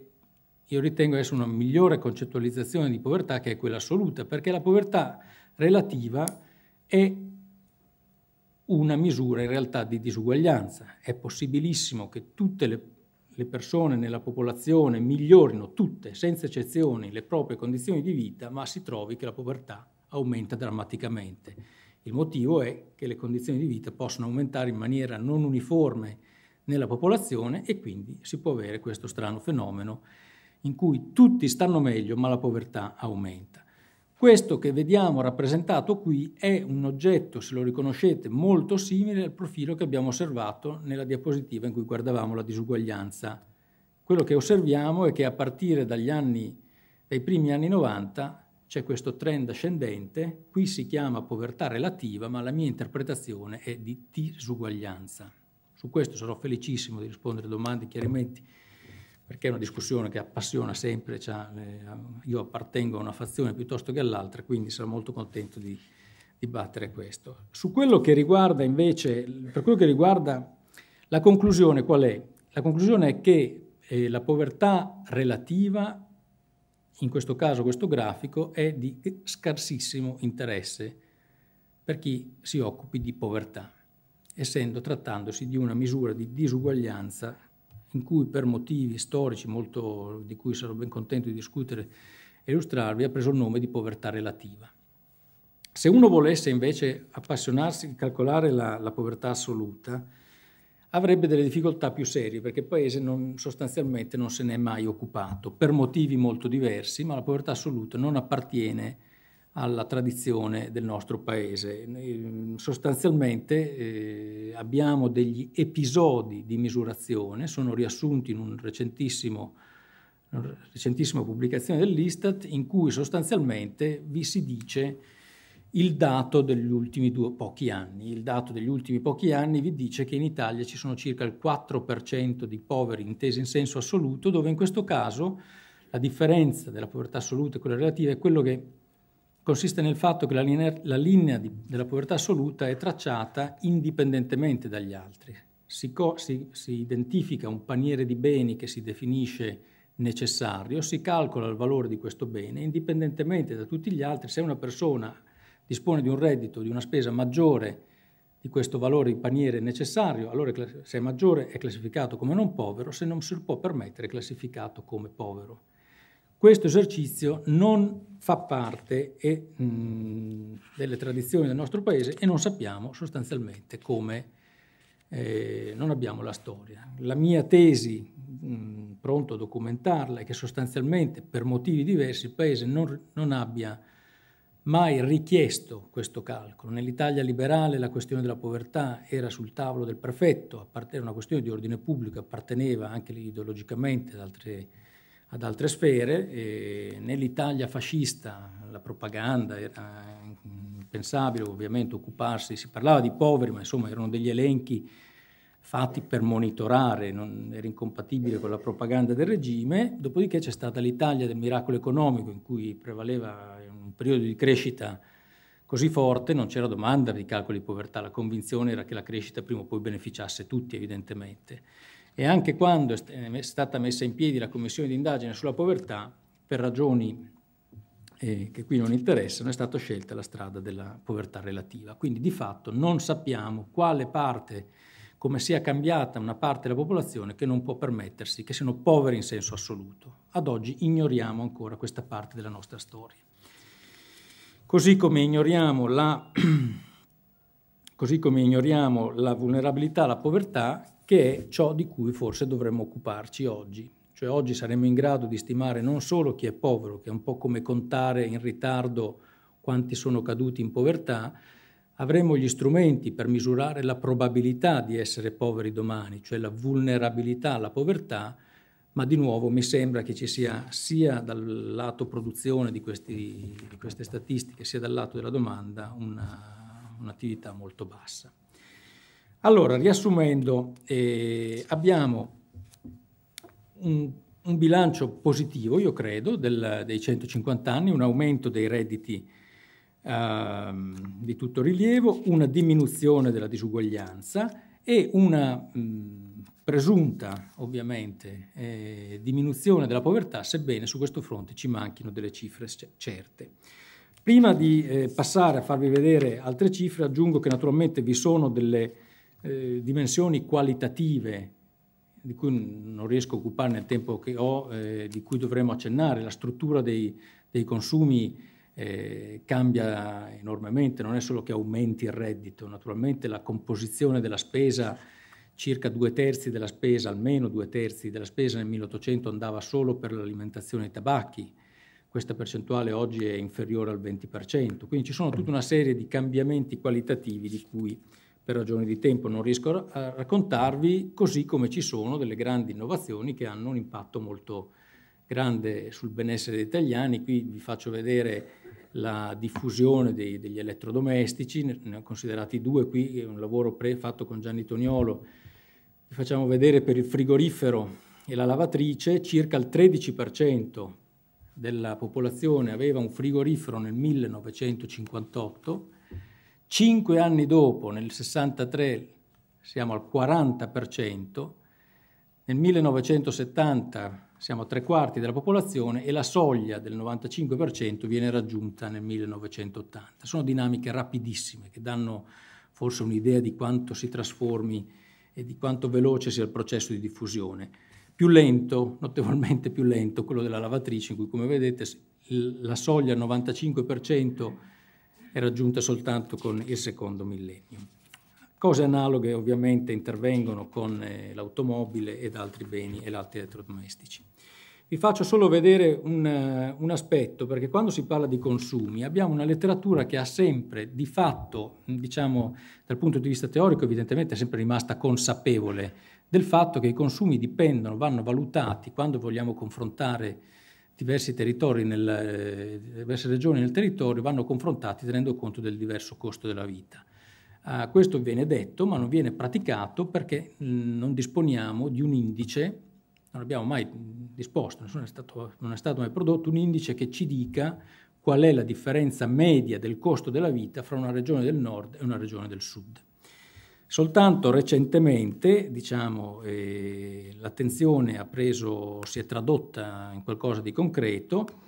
io ritengo essere una migliore concettualizzazione di povertà che è quella assoluta, perché la povertà relativa è una misura in realtà di disuguaglianza. È possibilissimo che tutte le, le, persone nella popolazione migliorino tutte, senza eccezioni, le proprie condizioni di vita, ma si trovi che la povertà aumenta drammaticamente. Il motivo è che le condizioni di vita possono aumentare in maniera non uniforme nella popolazione e quindi si può avere questo strano fenomeno in cui tutti stanno meglio ma la povertà aumenta. Questo che vediamo rappresentato qui è un oggetto, se lo riconoscete, molto simile al profilo che abbiamo osservato nella diapositiva in cui guardavamo la disuguaglianza. Quello che osserviamo è che a partire dagli anni, dai primi anni 90 c'è questo trend ascendente, qui si chiama povertà relativa, ma la mia interpretazione è di disuguaglianza. Su questo sarò felicissimo di rispondere a domande e chiarimenti, perché è una discussione che appassiona sempre, cioè, io appartengo a una fazione piuttosto che all'altra, quindi sarò molto contento di dibattere questo. Su quello che riguarda invece, per quello che riguarda la conclusione qual è? La conclusione è che eh, la povertà relativa in questo caso questo grafico, è di scarsissimo interesse per chi si occupi di povertà, essendo trattandosi di una misura di disuguaglianza in cui per motivi storici molto, di cui sarò ben contento di discutere e illustrarvi, ha preso il nome di povertà relativa. Se uno volesse invece appassionarsi di calcolare la, la povertà assoluta, avrebbe delle difficoltà più serie perché il paese non, sostanzialmente non se n'è mai occupato per motivi molto diversi, ma la povertà assoluta non appartiene alla tradizione del nostro paese. Ehm, sostanzialmente eh, abbiamo degli episodi di misurazione, sono riassunti in un recentissimo una recentissima pubblicazione dell'Istat in cui sostanzialmente vi si dice il dato degli ultimi due, pochi anni. Il dato degli ultimi pochi anni vi dice che in Italia ci sono circa il 4% di poveri intesi in senso assoluto, dove in questo caso la differenza della povertà assoluta e quella relativa è quello che consiste nel fatto che la linea, la linea di, della povertà assoluta è tracciata indipendentemente dagli altri. Si, co, si, si identifica un paniere di beni che si definisce necessario, si calcola il valore di questo bene indipendentemente da tutti gli altri. Se una persona dispone di un reddito, di una spesa maggiore di questo valore in paniere necessario, allora se è maggiore è classificato come non povero, se non si può permettere è classificato come povero. Questo esercizio non fa parte e, mh, delle tradizioni del nostro paese e non sappiamo sostanzialmente come, eh, non abbiamo la storia. La mia tesi, mh, pronto a documentarla, è che sostanzialmente per motivi diversi il paese non, non abbia mai richiesto questo calcolo. Nell'Italia liberale la questione della povertà era sul tavolo del prefetto, era una questione di ordine pubblico, apparteneva anche ideologicamente ad altre, ad altre sfere. Nell'Italia fascista la propaganda era impensabile ovviamente occuparsi, si parlava di poveri, ma insomma erano degli elenchi fatti per monitorare, non era incompatibile con la propaganda del regime, dopodiché c'è stata l'Italia del miracolo economico in cui prevaleva un periodo di crescita così forte, non c'era domanda di calcoli di povertà, la convinzione era che la crescita prima o poi beneficiasse tutti evidentemente. E anche quando è stata messa in piedi la commissione di indagine sulla povertà, per ragioni eh, che qui non interessano, è stata scelta la strada della povertà relativa. Quindi di fatto non sappiamo quale parte come sia cambiata una parte della popolazione che non può permettersi, che siano poveri in senso assoluto. Ad oggi ignoriamo ancora questa parte della nostra storia. Così come ignoriamo la, [clears throat] come ignoriamo la vulnerabilità, la povertà, che è ciò di cui forse dovremmo occuparci oggi. Cioè oggi saremmo in grado di stimare non solo chi è povero, che è un po' come contare in ritardo quanti sono caduti in povertà, avremo gli strumenti per misurare la probabilità di essere poveri domani, cioè la vulnerabilità alla povertà, ma di nuovo mi sembra che ci sia sia dal lato produzione di, questi, di queste statistiche, sia dal lato della domanda una, un'attività molto bassa. Allora, riassumendo, eh, abbiamo un, un, bilancio positivo, io credo, del, dei 150 anni, un aumento dei redditi Ehm, di tutto rilievo, una diminuzione della disuguaglianza e una mh, presunta, ovviamente, eh, diminuzione della povertà, sebbene su questo fronte ci manchino delle cifre certe. Prima di eh, passare a farvi vedere altre cifre, aggiungo che naturalmente vi sono delle eh, dimensioni qualitative di cui non riesco a occuparmi nel tempo che ho, eh, di cui dovremo accennare, la struttura dei, dei consumi eh, cambia enormemente, non è solo che aumenti il reddito, naturalmente la composizione della spesa, circa due terzi della spesa, almeno due terzi della spesa nel 1800 andava solo per l'alimentazione dei tabacchi, questa percentuale oggi è inferiore al 20%, quindi ci sono tutta una serie di cambiamenti qualitativi di cui per ragioni di tempo non riesco a raccontarvi, così come ci sono delle grandi innovazioni che hanno un impatto molto grande sul benessere degli italiani. Qui vi faccio vedere la diffusione dei, degli elettrodomestici, ne ho considerati due qui, è un lavoro pre fatto con Gianni Toniolo, vi facciamo vedere per il frigorifero e la lavatrice, circa il 13% della popolazione aveva un frigorifero nel 1958, cinque anni dopo, nel 63, siamo al 40%, nel 1970 siamo a tre quarti della popolazione e la soglia del 95% viene raggiunta nel 1980. Sono dinamiche rapidissime che danno forse un'idea di quanto si trasformi e di quanto veloce sia il processo di diffusione. Più lento, notevolmente più lento, quello della lavatrice, in cui come vedete la soglia al 95% è raggiunta soltanto con il secondo millennio. Cose analoghe ovviamente intervengono con eh, l'automobile ed altri beni e altri elettrodomestici. Vi faccio solo vedere un, eh, un, aspetto, perché quando si parla di consumi abbiamo una letteratura che ha sempre, di fatto, diciamo dal punto di vista teorico, evidentemente è sempre rimasta consapevole del fatto che i consumi dipendono, vanno valutati quando vogliamo confrontare diversi territori, nel, eh, diverse regioni nel territorio, vanno confrontati tenendo conto del diverso costo della vita. Uh, questo viene detto, ma non viene praticato perché mh, mm, non disponiamo di un indice non abbiamo mai disposto, nessuno è stato, non è stato mai prodotto un indice che ci dica qual è la differenza media del costo della vita fra una regione del nord e una regione del sud. Soltanto recentemente diciamo, eh, l'attenzione si è tradotta in qualcosa di concreto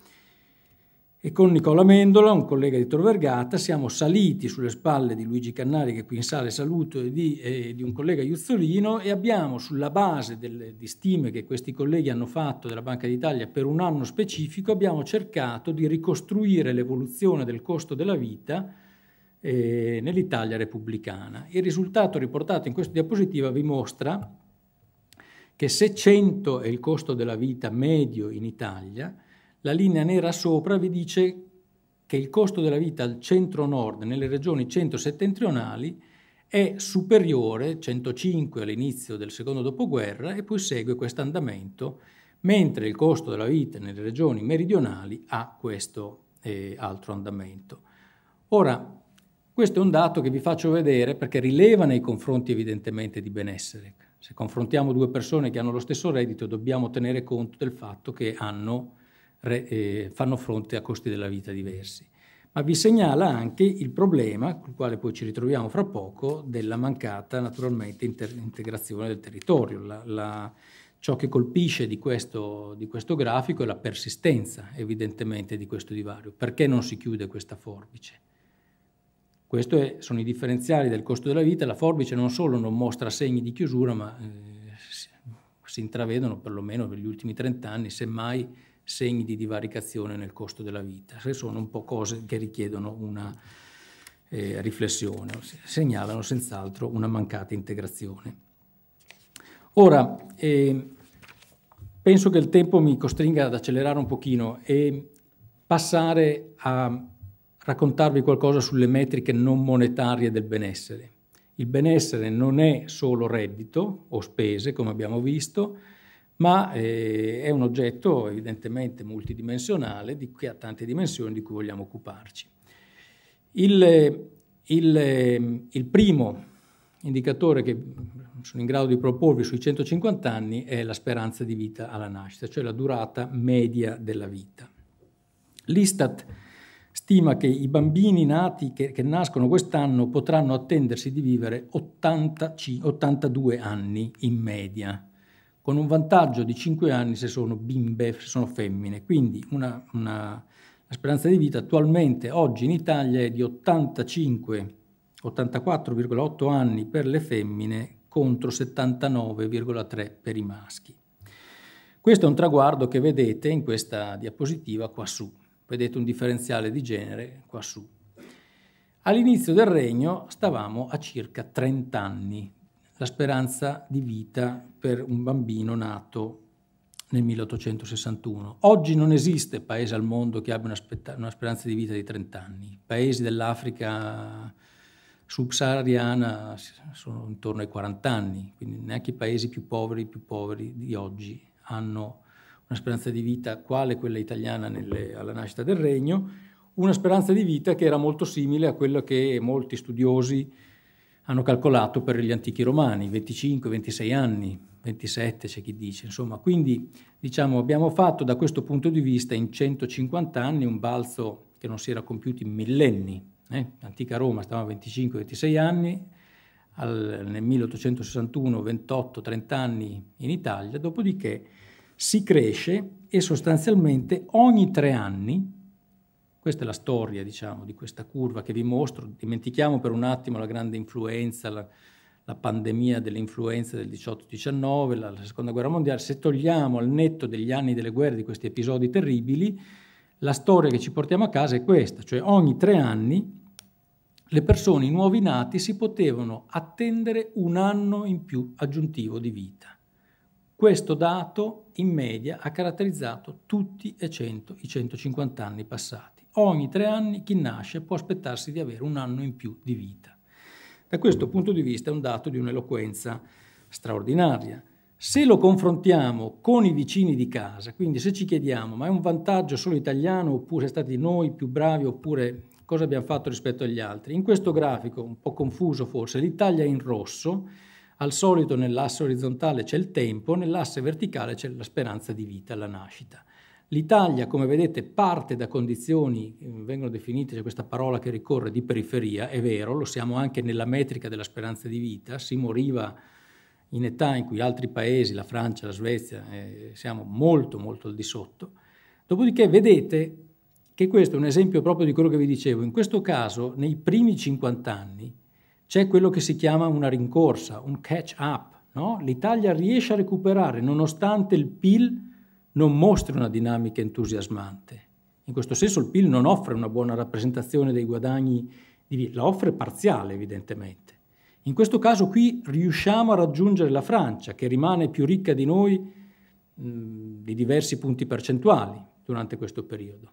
e con Nicola Mendola, un collega di Tor Vergata, siamo saliti sulle spalle di Luigi Cannari, che qui in sale saluto, e di, eh, di un collega Iuzzolino, e abbiamo sulla base delle, di stime che questi colleghi hanno fatto della Banca d'Italia per un anno specifico, abbiamo cercato di ricostruire l'evoluzione del costo della vita eh, nell'Italia repubblicana. Il risultato riportato in questa diapositiva vi mostra che se 100 è il costo della vita medio in Italia, la linea nera sopra vi dice che il costo della vita al centro-nord, nelle regioni centro-settentrionali, è superiore, 105 all'inizio del secondo dopoguerra, e poi segue questo andamento, mentre il costo della vita nelle regioni meridionali ha questo eh, altro andamento. Ora, questo è un dato che vi faccio vedere perché rileva nei confronti evidentemente di benessere. Se confrontiamo due persone che hanno lo stesso reddito, dobbiamo tenere conto del fatto che hanno re, eh, fanno fronte a costi della vita diversi. Ma vi segnala anche il problema, col quale poi ci ritroviamo fra poco, della mancata naturalmente inter- integrazione del territorio. La, la, ciò che colpisce di questo, di questo grafico è la persistenza evidentemente di questo divario. Perché non si chiude questa forbice? Questi sono i differenziali del costo della vita. La forbice non solo non mostra segni di chiusura, ma eh, si, si intravedono perlomeno negli ultimi 30 anni, semmai segni di divaricazione nel costo della vita, se sono un po' cose che richiedono una eh, riflessione, segnalano senz'altro una mancata integrazione. Ora, eh, penso che il tempo mi costringa ad accelerare un pochino e passare a raccontarvi qualcosa sulle metriche non monetarie del benessere. Il benessere non è solo reddito o spese, come abbiamo visto, ma eh, è un oggetto evidentemente multidimensionale, di, che ha tante dimensioni di cui vogliamo occuparci. Il, il, il primo indicatore che sono in grado di proporvi sui 150 anni è la speranza di vita alla nascita, cioè la durata media della vita. L'Istat stima che i bambini nati che, che nascono quest'anno potranno attendersi di vivere 80, 82 anni in media con un vantaggio di 5 anni se sono bimbe, se sono femmine. Quindi una, una, la speranza di vita attualmente oggi in Italia è di 85, 84,8 anni per le femmine contro 79,3 per i maschi. Questo è un traguardo che vedete in questa diapositiva quassù. Vedete un differenziale di genere quassù. All'inizio del regno stavamo a circa 30 anni la speranza di vita per un bambino nato nel 1861. Oggi non esiste paese al mondo che abbia una, una speranza di vita di 30 anni. Paesi dell'Africa subsahariana sono intorno ai 40 anni, quindi neanche i paesi più poveri, più poveri di oggi hanno una speranza di vita quale quella italiana nelle, alla nascita del regno, una speranza di vita che era molto simile a quella che molti studiosi hanno calcolato per gli antichi romani, 25, 26 anni, 27 c'è chi dice, insomma, quindi diciamo abbiamo fatto da questo punto di vista in 150 anni un balzo che non si era compiuto in millenni. Eh? Antica Roma stava a 25-26 anni, al, nel 1861 28-30 anni in Italia, dopodiché si cresce e sostanzialmente ogni tre anni questa è la storia, diciamo, di questa curva che vi mostro. Dimentichiamo per un attimo la grande influenza, la, la pandemia dell'influenza del 18-19, la, la, seconda guerra mondiale. Se togliamo al netto degli anni delle guerre, di questi episodi terribili, la storia che ci portiamo a casa è questa, cioè ogni tre anni le persone, i nuovi nati, si potevano attendere un anno in più aggiuntivo di vita. Questo dato in media ha caratterizzato tutti e 100, i 150 anni passati ogni tre anni chi nasce può aspettarsi di avere un anno in più di vita. Da questo punto di vista è un dato di un'eloquenza straordinaria. Se lo confrontiamo con i vicini di casa, quindi se ci chiediamo ma è un vantaggio solo italiano oppure è stati noi più bravi oppure cosa abbiamo fatto rispetto agli altri, in questo grafico un po' confuso forse l'Italia è in rosso, al solito nell'asse orizzontale c'è il tempo, nell'asse verticale c'è la speranza di vita, la nascita. L'Italia, come vedete, parte da condizioni, eh, vengono definite, c'è questa parola che ricorre, di periferia, è vero, lo siamo anche nella metrica della speranza di vita, si moriva in età in cui altri paesi, la Francia, la Svezia, eh, siamo molto molto al di sotto. Dopodiché vedete che questo è un esempio proprio di quello che vi dicevo, in questo caso nei primi 50 anni c'è quello che si chiama una rincorsa, un catch up, no? l'Italia riesce a recuperare nonostante il PIL non mostri una dinamica entusiasmante. In questo senso il PIL non offre una buona rappresentazione dei guadagni di la offre parziale evidentemente. In questo caso qui riusciamo a raggiungere la Francia, che rimane più ricca di noi mh, di diversi punti percentuali durante questo periodo.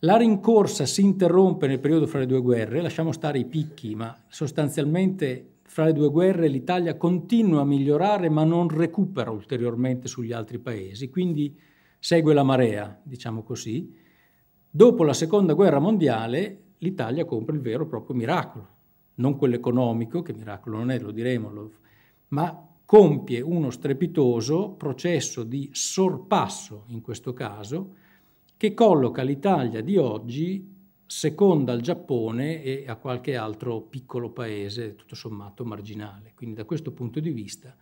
La rincorsa si interrompe nel periodo fra le due guerre, lasciamo stare i picchi, ma sostanzialmente fra le due guerre l'Italia continua a migliorare ma non recupera ulteriormente sugli altri paesi, quindi segue la marea, diciamo così. Dopo la seconda guerra mondiale l'Italia compra il vero e proprio miracolo, non quello economico, che miracolo non è, lo diremo, lo, ma compie uno strepitoso processo di sorpasso, in questo caso, che colloca l'Italia di oggi seconda al Giappone e a qualche altro piccolo paese, tutto sommato marginale. Quindi da questo punto di vista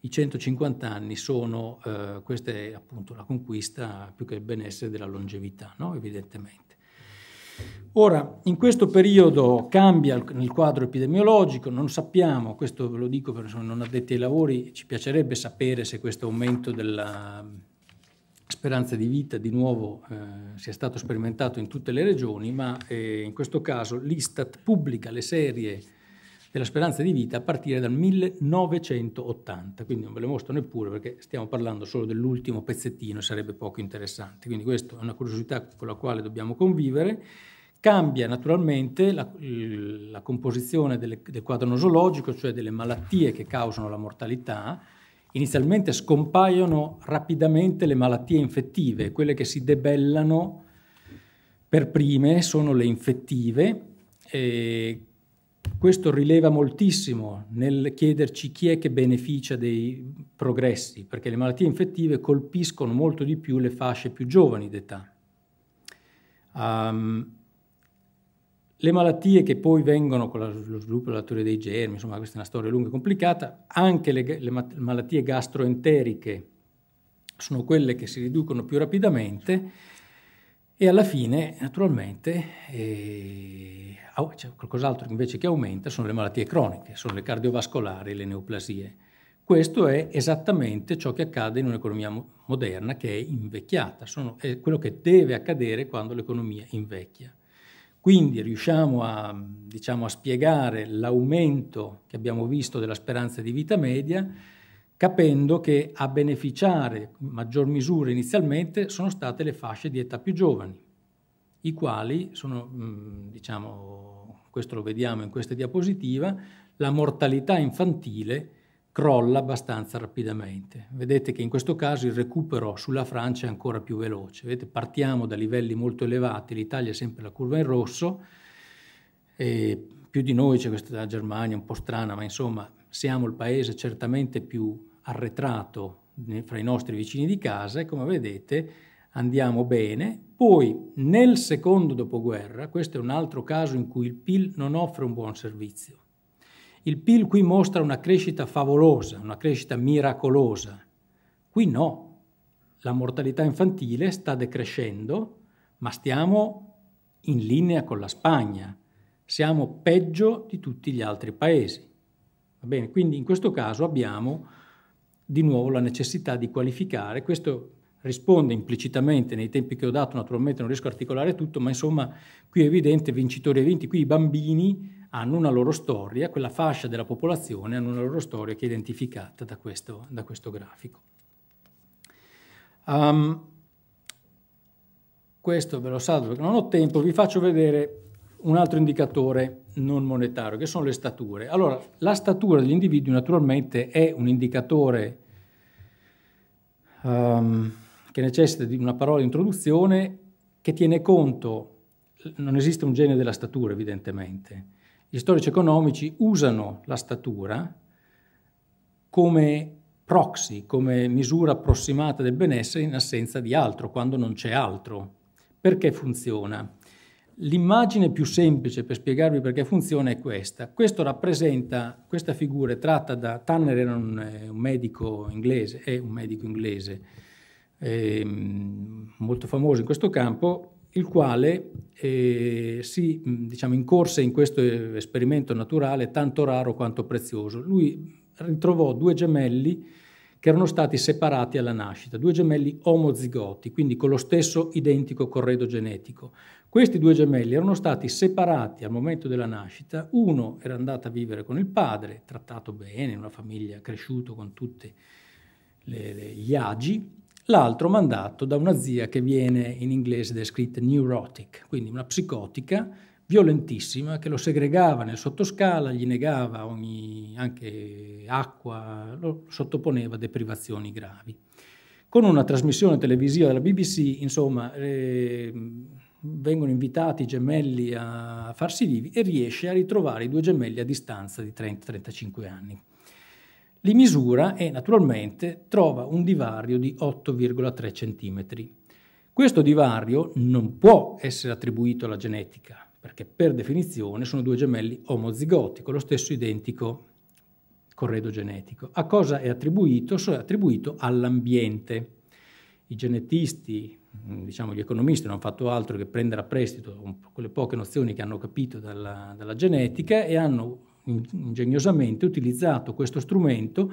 i 150 anni sono, eh, questa è appunto la conquista più che il benessere della longevità, no? evidentemente. Ora, in questo periodo cambia il quadro epidemiologico, non sappiamo, questo ve lo dico perché sono non addetti ai lavori, ci piacerebbe sapere se questo aumento della, speranza di vita di nuovo eh, sia stato sperimentato in tutte le regioni, ma eh, in questo caso l'Istat pubblica le serie della speranza di vita a partire dal 1980, quindi non ve le mostro neppure perché stiamo parlando solo dell'ultimo pezzettino, sarebbe poco interessante. Quindi questa è una curiosità con la quale dobbiamo convivere. Cambia naturalmente la, la composizione delle, del quadro nosologico, cioè delle malattie che causano la mortalità, inizialmente scompaiono rapidamente le malattie infettive, quelle che si debellano per prime sono le infettive. E questo rileva moltissimo nel chiederci chi è che beneficia dei progressi, perché le malattie infettive colpiscono molto di più le fasce più giovani d'età. Um, le malattie che poi vengono con lo sviluppo della teoria dei germi, insomma questa è una storia lunga e complicata, anche le, le malattie gastroenteriche sono quelle che si riducono più rapidamente e alla fine naturalmente eh, c'è qualcos'altro invece che aumenta, sono le malattie croniche, sono le cardiovascolari, le neoplasie. Questo è esattamente ciò che accade in un'economia moderna che è invecchiata, sono, è quello che deve accadere quando l'economia invecchia. Quindi riusciamo a, diciamo, a spiegare l'aumento che abbiamo visto della speranza di vita media capendo che a beneficiare maggior misura inizialmente sono state le fasce di età più giovani, i quali sono, diciamo, questo lo vediamo in questa diapositiva, la mortalità infantile crolla abbastanza rapidamente. Vedete che in questo caso il recupero sulla Francia è ancora più veloce. Vedete, partiamo da livelli molto elevati, l'Italia è sempre la curva in rosso, e più di noi c'è questa Germania un po' strana, ma insomma siamo il paese certamente più arretrato fra i nostri vicini di casa e come vedete andiamo bene. Poi nel secondo dopoguerra, questo è un altro caso in cui il PIL non offre un buon servizio. Il PIL qui mostra una crescita favolosa, una crescita miracolosa. Qui no, la mortalità infantile sta decrescendo, ma stiamo in linea con la Spagna. Siamo peggio di tutti gli altri paesi. Va bene, quindi in questo caso abbiamo di nuovo la necessità di qualificare. Questo risponde implicitamente nei tempi che ho dato, naturalmente non riesco a articolare tutto, ma insomma qui è evidente vincitori e vinti, qui i bambini hanno una loro storia, quella fascia della popolazione hanno una loro storia che è identificata da questo, da questo grafico. Um, questo ve lo salvo perché non ho tempo, vi faccio vedere un altro indicatore non monetario, che sono le stature. Allora, la statura degli individui naturalmente è un indicatore um, che necessita di una parola di introduzione che tiene conto, non esiste un genere della statura evidentemente, gli storici economici usano la statura come proxy, come misura approssimata del benessere in assenza di altro, quando non c'è altro. Perché funziona? L'immagine più semplice per spiegarvi perché funziona è questa. Questo rappresenta, questa figura è tratta da, Tanner era un, eh, un medico inglese, è un medico inglese, eh, molto famoso in questo campo, il quale eh, si diciamo, incorse in questo eh, esperimento naturale tanto raro quanto prezioso. Lui ritrovò due gemelli che erano stati separati alla nascita, due gemelli omozigoti, quindi con lo stesso identico corredo genetico. Questi due gemelli erano stati separati al momento della nascita, uno era andato a vivere con il padre, trattato bene, in una famiglia cresciuto con tutti gli agi, l'altro mandato da una zia che viene in inglese descritta neurotic, quindi una psicotica violentissima che lo segregava nel sottoscala, gli negava ogni, anche acqua, lo sottoponeva a deprivazioni gravi. Con una trasmissione televisiva della BBC, insomma, eh, vengono invitati i gemelli a farsi vivi e riesce a ritrovare i due gemelli a distanza di 30-35 anni li misura e naturalmente trova un divario di 8,3 cm. Questo divario non può essere attribuito alla genetica, perché per definizione sono due gemelli omozigoti con lo stesso identico corredo genetico. A cosa è attribuito? È attribuito all'ambiente. I genetisti, diciamo gli economisti, non hanno fatto altro che prendere a prestito quelle poche nozioni che hanno capito dalla, dalla genetica e hanno ingegnosamente utilizzato questo strumento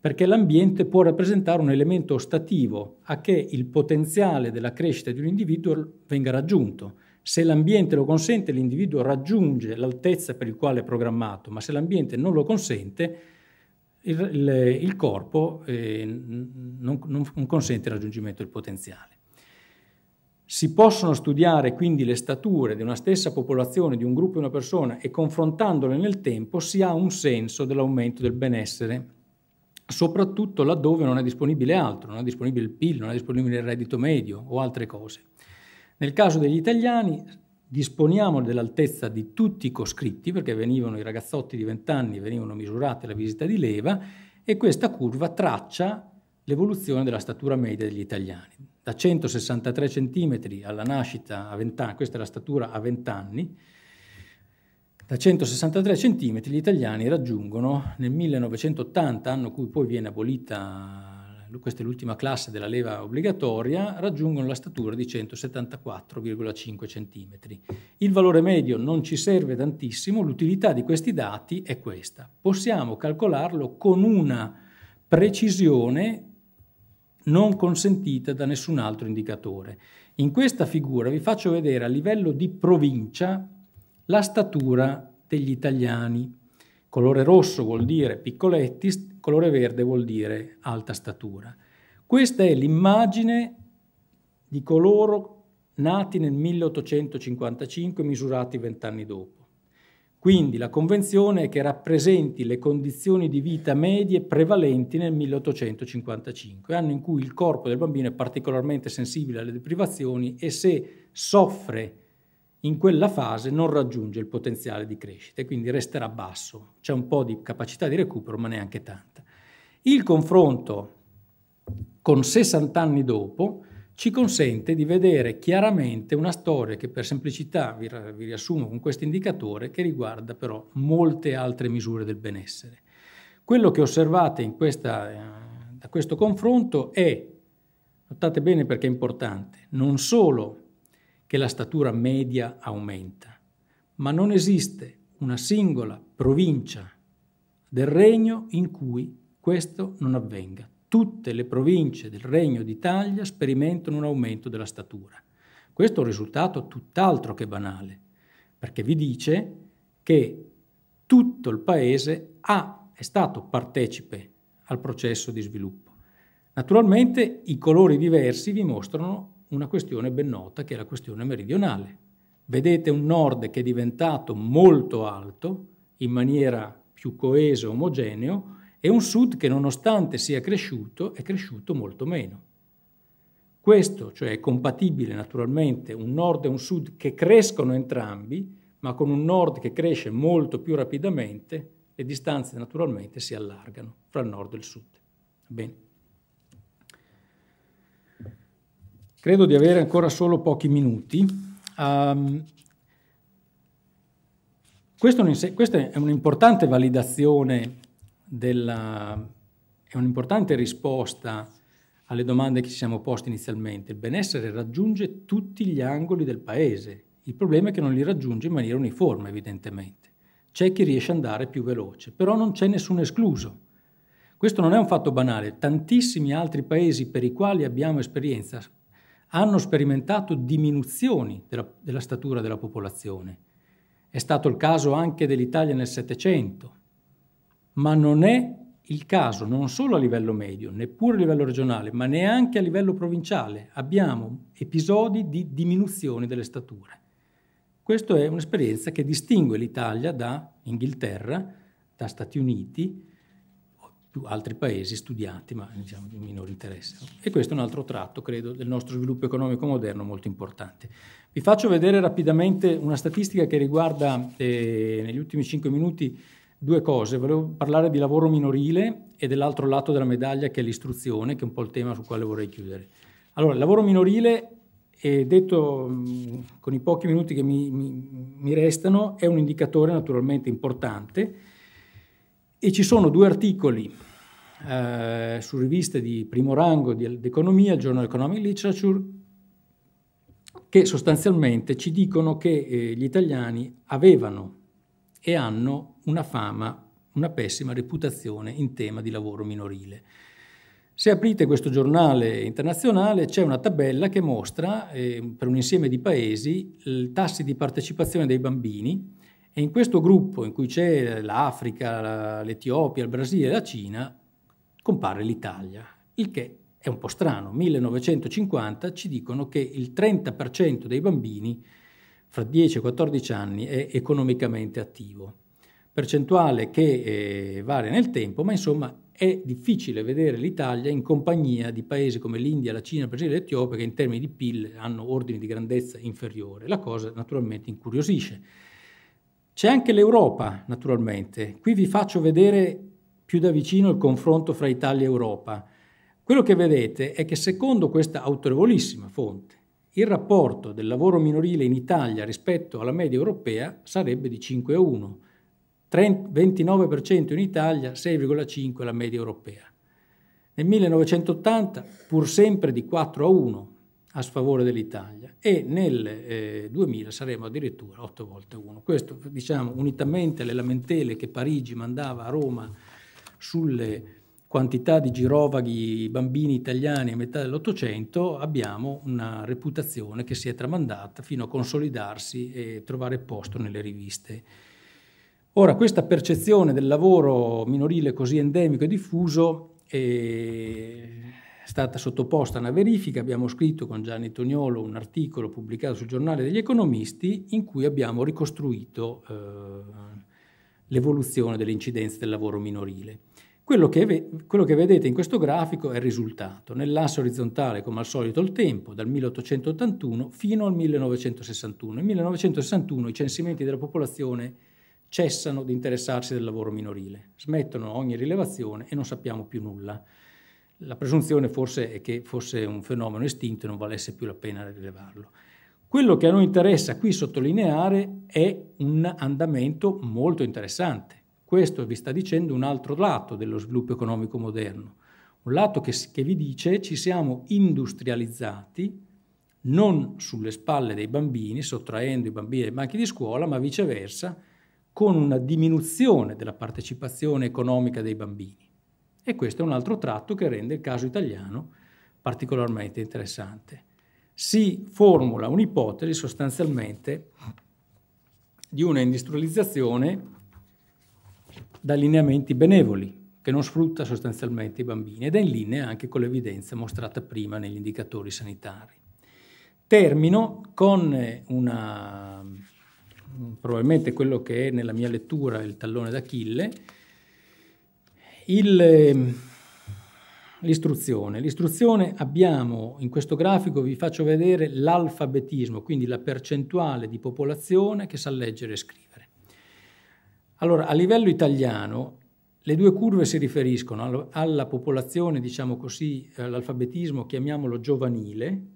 perché l'ambiente può rappresentare un elemento ostativo a che il potenziale della crescita di un individuo venga raggiunto. Se l'ambiente lo consente, l'individuo raggiunge l'altezza per il quale è programmato, ma se l'ambiente non lo consente, il, il, corpo eh, non, non consente il raggiungimento del potenziale. Si possono studiare quindi le stature di una stessa popolazione, di un gruppo e una persona e confrontandole nel tempo si ha un senso dell'aumento del benessere, soprattutto laddove non è disponibile altro, non è disponibile il PIL, non è disponibile il reddito medio o altre cose. Nel caso degli italiani disponiamo dell'altezza di tutti i coscritti, perché venivano i ragazzotti di 20 anni, venivano misurate la visita di leva e questa curva traccia l'evoluzione della statura media degli italiani da 163 cm alla nascita a 20 anni, questa è la statura a 20 anni, da 163 cm gli italiani raggiungono nel 1980, anno cui poi viene abolita, questa è l'ultima classe della leva obbligatoria, raggiungono la statura di 174,5 cm. Il valore medio non ci serve tantissimo, l'utilità di questi dati è questa. Possiamo calcolarlo con una precisione non consentita da nessun altro indicatore. In questa figura vi faccio vedere a livello di provincia la statura degli italiani. Colore rosso vuol dire piccoletti, colore verde vuol dire alta statura. Questa è l'immagine di coloro nati nel 1855 misurati vent'anni dopo. Quindi la convenzione è che rappresenti le condizioni di vita medie prevalenti nel 1855, anno in cui il corpo del bambino è particolarmente sensibile alle deprivazioni e se soffre in quella fase non raggiunge il potenziale di crescita e quindi resterà basso. C'è un po' di capacità di recupero, ma neanche tanta. Il confronto con 60 anni dopo ci consente di vedere chiaramente una storia che per semplicità vi, vi riassumo con questo indicatore che riguarda però molte altre misure del benessere. Quello che osservate questa, eh, da questo confronto è, notate bene perché è importante, non solo che la statura media aumenta, ma non esiste una singola provincia del regno in cui questo non avvenga tutte le province del Regno d'Italia sperimentano un aumento della statura. Questo è un risultato tutt'altro che banale, perché vi dice che tutto il paese ha, è stato partecipe al processo di sviluppo. Naturalmente i colori diversi vi mostrano una questione ben nota che è la questione meridionale. Vedete un nord che è diventato molto alto, in maniera più coeso, omogeneo, e un sud che nonostante sia cresciuto è cresciuto molto meno. Questo, cioè, è compatibile naturalmente un nord e un sud che crescono entrambi, ma con un nord che cresce molto più rapidamente, le distanze naturalmente si allargano fra il nord e il sud. Bene. Credo di avere ancora solo pochi minuti. Um, questa è un'importante validazione della, è un'importante risposta alle domande che ci siamo posti inizialmente. Il benessere raggiunge tutti gli angoli del paese, il problema è che non li raggiunge in maniera uniforme evidentemente. C'è chi riesce ad andare più veloce, però non c'è nessuno escluso. Questo non è un fatto banale, tantissimi altri paesi per i quali abbiamo esperienza hanno sperimentato diminuzioni della, della statura della popolazione. È stato il caso anche dell'Italia nel Settecento, ma non è il caso non solo a livello medio, neppure a livello regionale, ma neanche a livello provinciale. Abbiamo episodi di diminuzione delle stature. Questa è un'esperienza che distingue l'Italia da Inghilterra, da Stati Uniti, più altri paesi studiati, ma diciamo di minore interesse. E questo è un altro tratto, credo, del nostro sviluppo economico moderno molto importante. Vi faccio vedere rapidamente una statistica che riguarda, eh, negli ultimi cinque minuti, due cose, volevo parlare di lavoro minorile e dell'altro lato della medaglia che è l'istruzione, che è un po' il tema sul quale vorrei chiudere. Allora, il lavoro minorile, eh, detto con i pochi minuti che mi, mi, mi restano, è un indicatore naturalmente importante e ci sono due articoli eh, su riviste di primo rango di, di economia, il Journal Economic Literature, che sostanzialmente ci dicono che eh, gli italiani avevano e hanno una fama, una pessima reputazione in tema di lavoro minorile. Se aprite questo giornale internazionale c'è una tabella che mostra eh, per un insieme di paesi i tassi di partecipazione dei bambini e in questo gruppo in cui c'è l'Africa, l'Etiopia, il Brasile e la Cina compare l'Italia, il che è un po' strano. 1950 ci dicono che il 30% dei bambini fra 10 e 14 anni è economicamente attivo percentuale che eh, varia nel tempo, ma insomma è difficile vedere l'Italia in compagnia di paesi come l'India, la Cina, il Brasile e l'Etiopia che in termini di PIL hanno ordini di grandezza inferiore. La cosa naturalmente incuriosisce. C'è anche l'Europa, naturalmente. Qui vi faccio vedere più da vicino il confronto fra Italia e Europa. Quello che vedete è che secondo questa autorevolissima fonte, il rapporto del lavoro minorile in Italia rispetto alla media europea sarebbe di 5 a 1 29% in Italia, 6,5% la media europea. Nel 1980 pur sempre di 4 a 1 a sfavore dell'Italia e nel eh, 2000 saremo addirittura 8 volte 1. Questo diciamo unitamente alle lamentele che Parigi mandava a Roma sulle quantità di girovaghi bambini italiani a metà dell'Ottocento, abbiamo una reputazione che si è tramandata fino a consolidarsi e trovare posto nelle riviste Ora, questa percezione del lavoro minorile così endemico e diffuso è stata sottoposta a una verifica. Abbiamo scritto con Gianni Toniolo un articolo pubblicato sul giornale degli economisti in cui abbiamo ricostruito eh, l'evoluzione delle incidenze del lavoro minorile. Quello che, quello che, vedete in questo grafico è il risultato. Nell'asse orizzontale, come al solito, il tempo, dal 1881 fino al 1961. Nel 1961 i censimenti della popolazione cessano di interessarsi del lavoro minorile, smettono ogni rilevazione e non sappiamo più nulla. La presunzione forse è che fosse un fenomeno estinto e non valesse più la pena rilevarlo. Quello che a noi interessa qui sottolineare è un andamento molto interessante. Questo vi sta dicendo un altro lato dello sviluppo economico moderno, un lato che, che vi dice ci siamo industrializzati non sulle spalle dei bambini, sottraendo i bambini ai banchi di scuola, ma viceversa, con una diminuzione della partecipazione economica dei bambini. E questo è un altro tratto che rende il caso italiano particolarmente interessante. Si formula un'ipotesi sostanzialmente di una industrializzazione da lineamenti benevoli, che non sfrutta sostanzialmente i bambini ed è in linea anche con l'evidenza mostrata prima negli indicatori sanitari. Termino con una probabilmente quello che è nella mia lettura il tallone d'Achille, il, ehm, l'istruzione. L'istruzione abbiamo, in questo grafico vi faccio vedere l'alfabetismo, quindi la percentuale di popolazione che sa leggere e scrivere. Allora, a livello italiano le due curve si riferiscono alla popolazione, diciamo così, all'alfabetismo, chiamiamolo giovanile,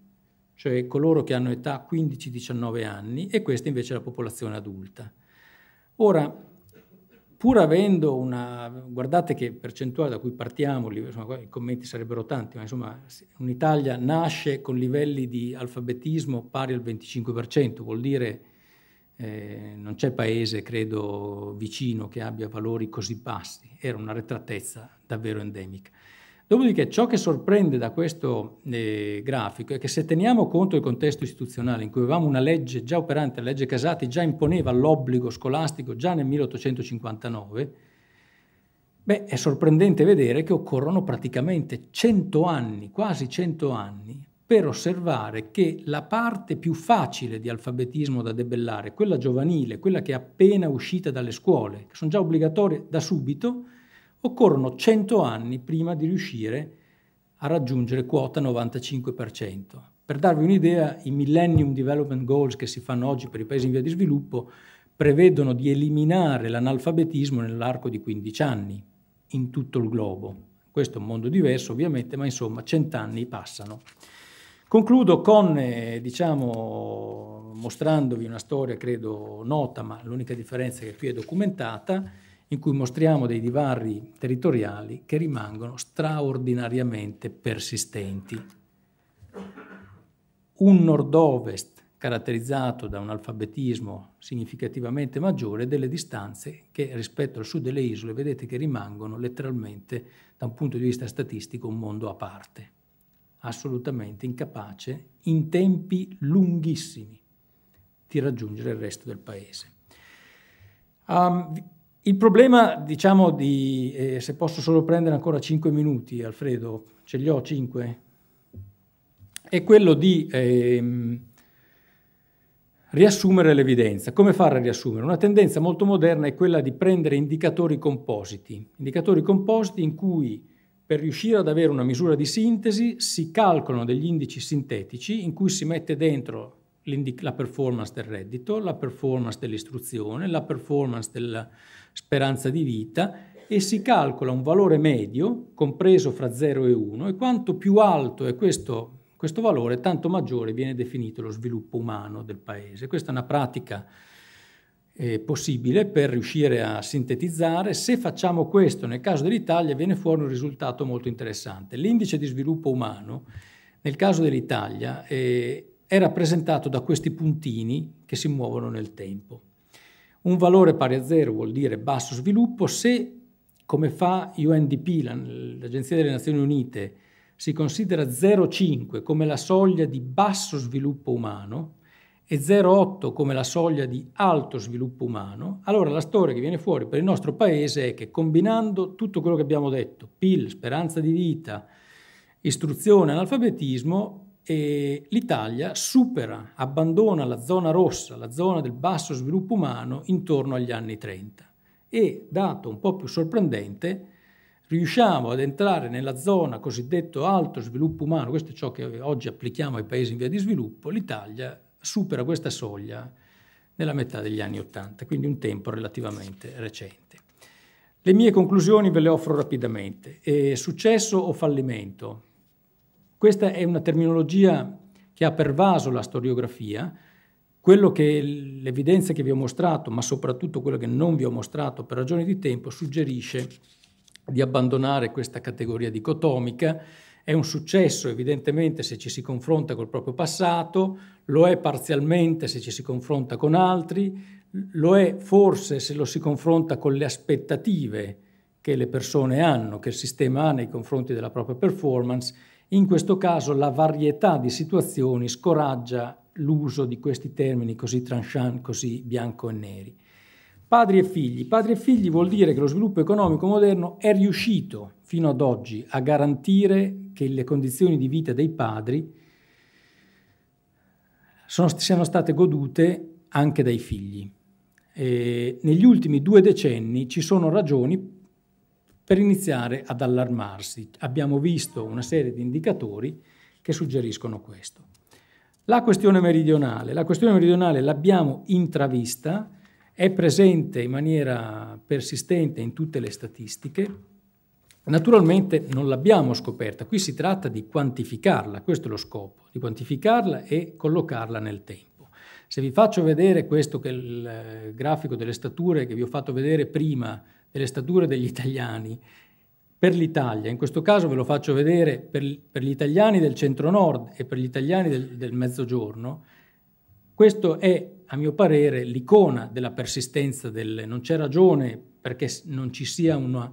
cioè coloro che hanno età 15-19 anni, e questa invece è la popolazione adulta. Ora, pur avendo una, guardate che percentuale da cui partiamo, insomma, i commenti sarebbero tanti, ma insomma un'Italia nasce con livelli di alfabetismo pari al 25%, vuol dire eh, non c'è paese, credo, vicino che abbia valori così bassi, era una retratezza davvero endemica. Dopodiché ciò che sorprende da questo eh, grafico è che se teniamo conto del contesto istituzionale in cui avevamo una legge già operante, la legge Casati già imponeva l'obbligo scolastico già nel 1859, beh è sorprendente vedere che occorrono praticamente 100 anni, quasi 100 anni, per osservare che la parte più facile di alfabetismo da debellare, quella giovanile, quella che è appena uscita dalle scuole, che sono già obbligatorie da subito, occorrono 100 anni prima di riuscire a raggiungere quota 95%. Per darvi un'idea, i Millennium Development Goals che si fanno oggi per i paesi in via di sviluppo prevedono di eliminare l'analfabetismo nell'arco di 15 anni in tutto il globo. Questo è un mondo diverso ovviamente, ma insomma cent'anni passano. Concludo con, eh, diciamo, mostrandovi una storia credo nota, ma l'unica differenza è che qui è documentata, in cui mostriamo dei divari territoriali che rimangono straordinariamente persistenti. Un nord-ovest caratterizzato da un alfabetismo significativamente maggiore delle distanze che rispetto al sud delle isole vedete che rimangono letteralmente da un punto di vista statistico un mondo a parte, assolutamente incapace in tempi lunghissimi di raggiungere il resto del paese. Um, il problema, diciamo, di, eh, se posso solo prendere ancora 5 minuti, Alfredo, ce li ho 5, è quello di eh, riassumere l'evidenza. Come fare a riassumere? Una tendenza molto moderna è quella di prendere indicatori compositi, indicatori compositi in cui per riuscire ad avere una misura di sintesi si calcolano degli indici sintetici in cui si mette dentro la performance del reddito, la performance dell'istruzione, la performance del speranza di vita e si calcola un valore medio compreso fra 0 e 1 e quanto più alto è questo, questo valore, tanto maggiore viene definito lo sviluppo umano del paese. Questa è una pratica eh, possibile per riuscire a sintetizzare. Se facciamo questo nel caso dell'Italia viene fuori un risultato molto interessante. L'indice di sviluppo umano nel caso dell'Italia eh, è rappresentato da questi puntini che si muovono nel tempo. Un valore pari a zero vuol dire basso sviluppo se, come fa UNDP, l'Agenzia delle Nazioni Unite, si considera 0,5 come la soglia di basso sviluppo umano e 0,8 come la soglia di alto sviluppo umano, allora la storia che viene fuori per il nostro paese è che combinando tutto quello che abbiamo detto, PIL, speranza di vita, istruzione, analfabetismo, e l'Italia supera, abbandona la zona rossa, la zona del basso sviluppo umano, intorno agli anni 30 e, dato un po' più sorprendente, riusciamo ad entrare nella zona cosiddetto alto sviluppo umano, questo è ciò che oggi applichiamo ai paesi in via di sviluppo, l'Italia supera questa soglia nella metà degli anni 80, quindi un tempo relativamente recente. Le mie conclusioni ve le offro rapidamente. Eh, successo o fallimento? Questa è una terminologia che ha pervaso la storiografia. Quello che l'evidenza che vi ho mostrato, ma soprattutto quello che non vi ho mostrato per ragioni di tempo, suggerisce di abbandonare questa categoria dicotomica. È un successo evidentemente se ci si confronta col proprio passato, lo è parzialmente se ci si confronta con altri, lo è forse se lo si confronta con le aspettative che le persone hanno, che il sistema ha nei confronti della propria performance in questo caso la varietà di situazioni scoraggia l'uso di questi termini così tranchant, così bianco e neri. Padri e figli. Padri e figli vuol dire che lo sviluppo economico moderno è riuscito fino ad oggi a garantire che le condizioni di vita dei padri sono, siano state godute anche dai figli. E negli ultimi due decenni ci sono ragioni per iniziare ad allarmarsi. Abbiamo visto una serie di indicatori che suggeriscono questo. La questione meridionale, la questione meridionale l'abbiamo intravista, è presente in maniera persistente in tutte le statistiche, Naturalmente non l'abbiamo scoperta, qui si tratta di quantificarla, questo è lo scopo, di quantificarla e collocarla nel tempo. Se vi faccio vedere questo che è il eh, grafico delle stature che vi ho fatto vedere prima e le stature degli italiani per l'Italia, in questo caso ve lo faccio vedere per, per gli italiani del centro-nord e per gli italiani del, del mezzogiorno, questo è, a mio parere, l'icona della persistenza del... Non c'è ragione perché non ci sia una,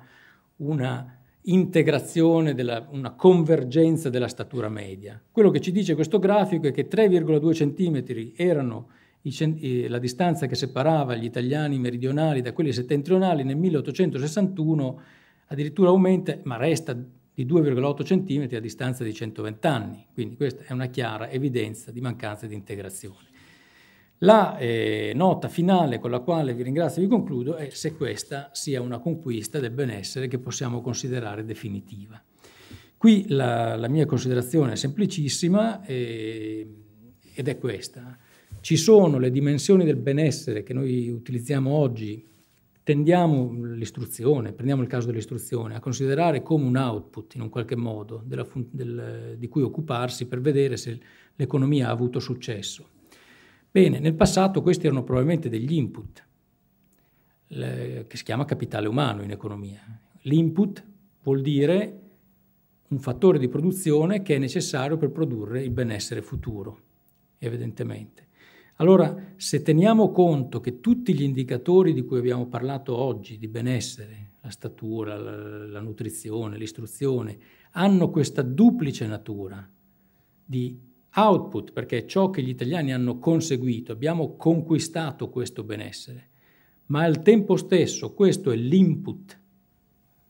una integrazione, della, una convergenza della statura media. Quello che ci dice questo grafico è che 3,2 cm erano eh, la distanza che separava gli italiani meridionali da quelli settentrionali nel 1861 addirittura aumenta, ma resta di 2,8 cm a distanza di 120 anni. Quindi questa è una chiara evidenza di mancanza di integrazione. La eh, nota finale con la quale vi ringrazio e vi concludo è se questa sia una conquista del benessere che possiamo considerare definitiva. Qui la, la mia considerazione è semplicissima eh, ed è questa. Ci sono le dimensioni del benessere che noi utilizziamo oggi, tendiamo l'istruzione, prendiamo il caso dell'istruzione, a considerare come un output in un qualche modo della, del, di cui occuparsi per vedere se l'economia ha avuto successo. Bene, nel passato questi erano probabilmente degli input, le, che si chiama capitale umano in economia. L'input vuol dire un fattore di produzione che è necessario per produrre il benessere futuro, evidentemente. Allora, se teniamo conto che tutti gli indicatori di cui abbiamo parlato oggi, di benessere, la statura, la, la nutrizione, l'istruzione, hanno questa duplice natura di output, perché è ciò che gli italiani hanno conseguito, abbiamo conquistato questo benessere, ma al tempo stesso questo è l'input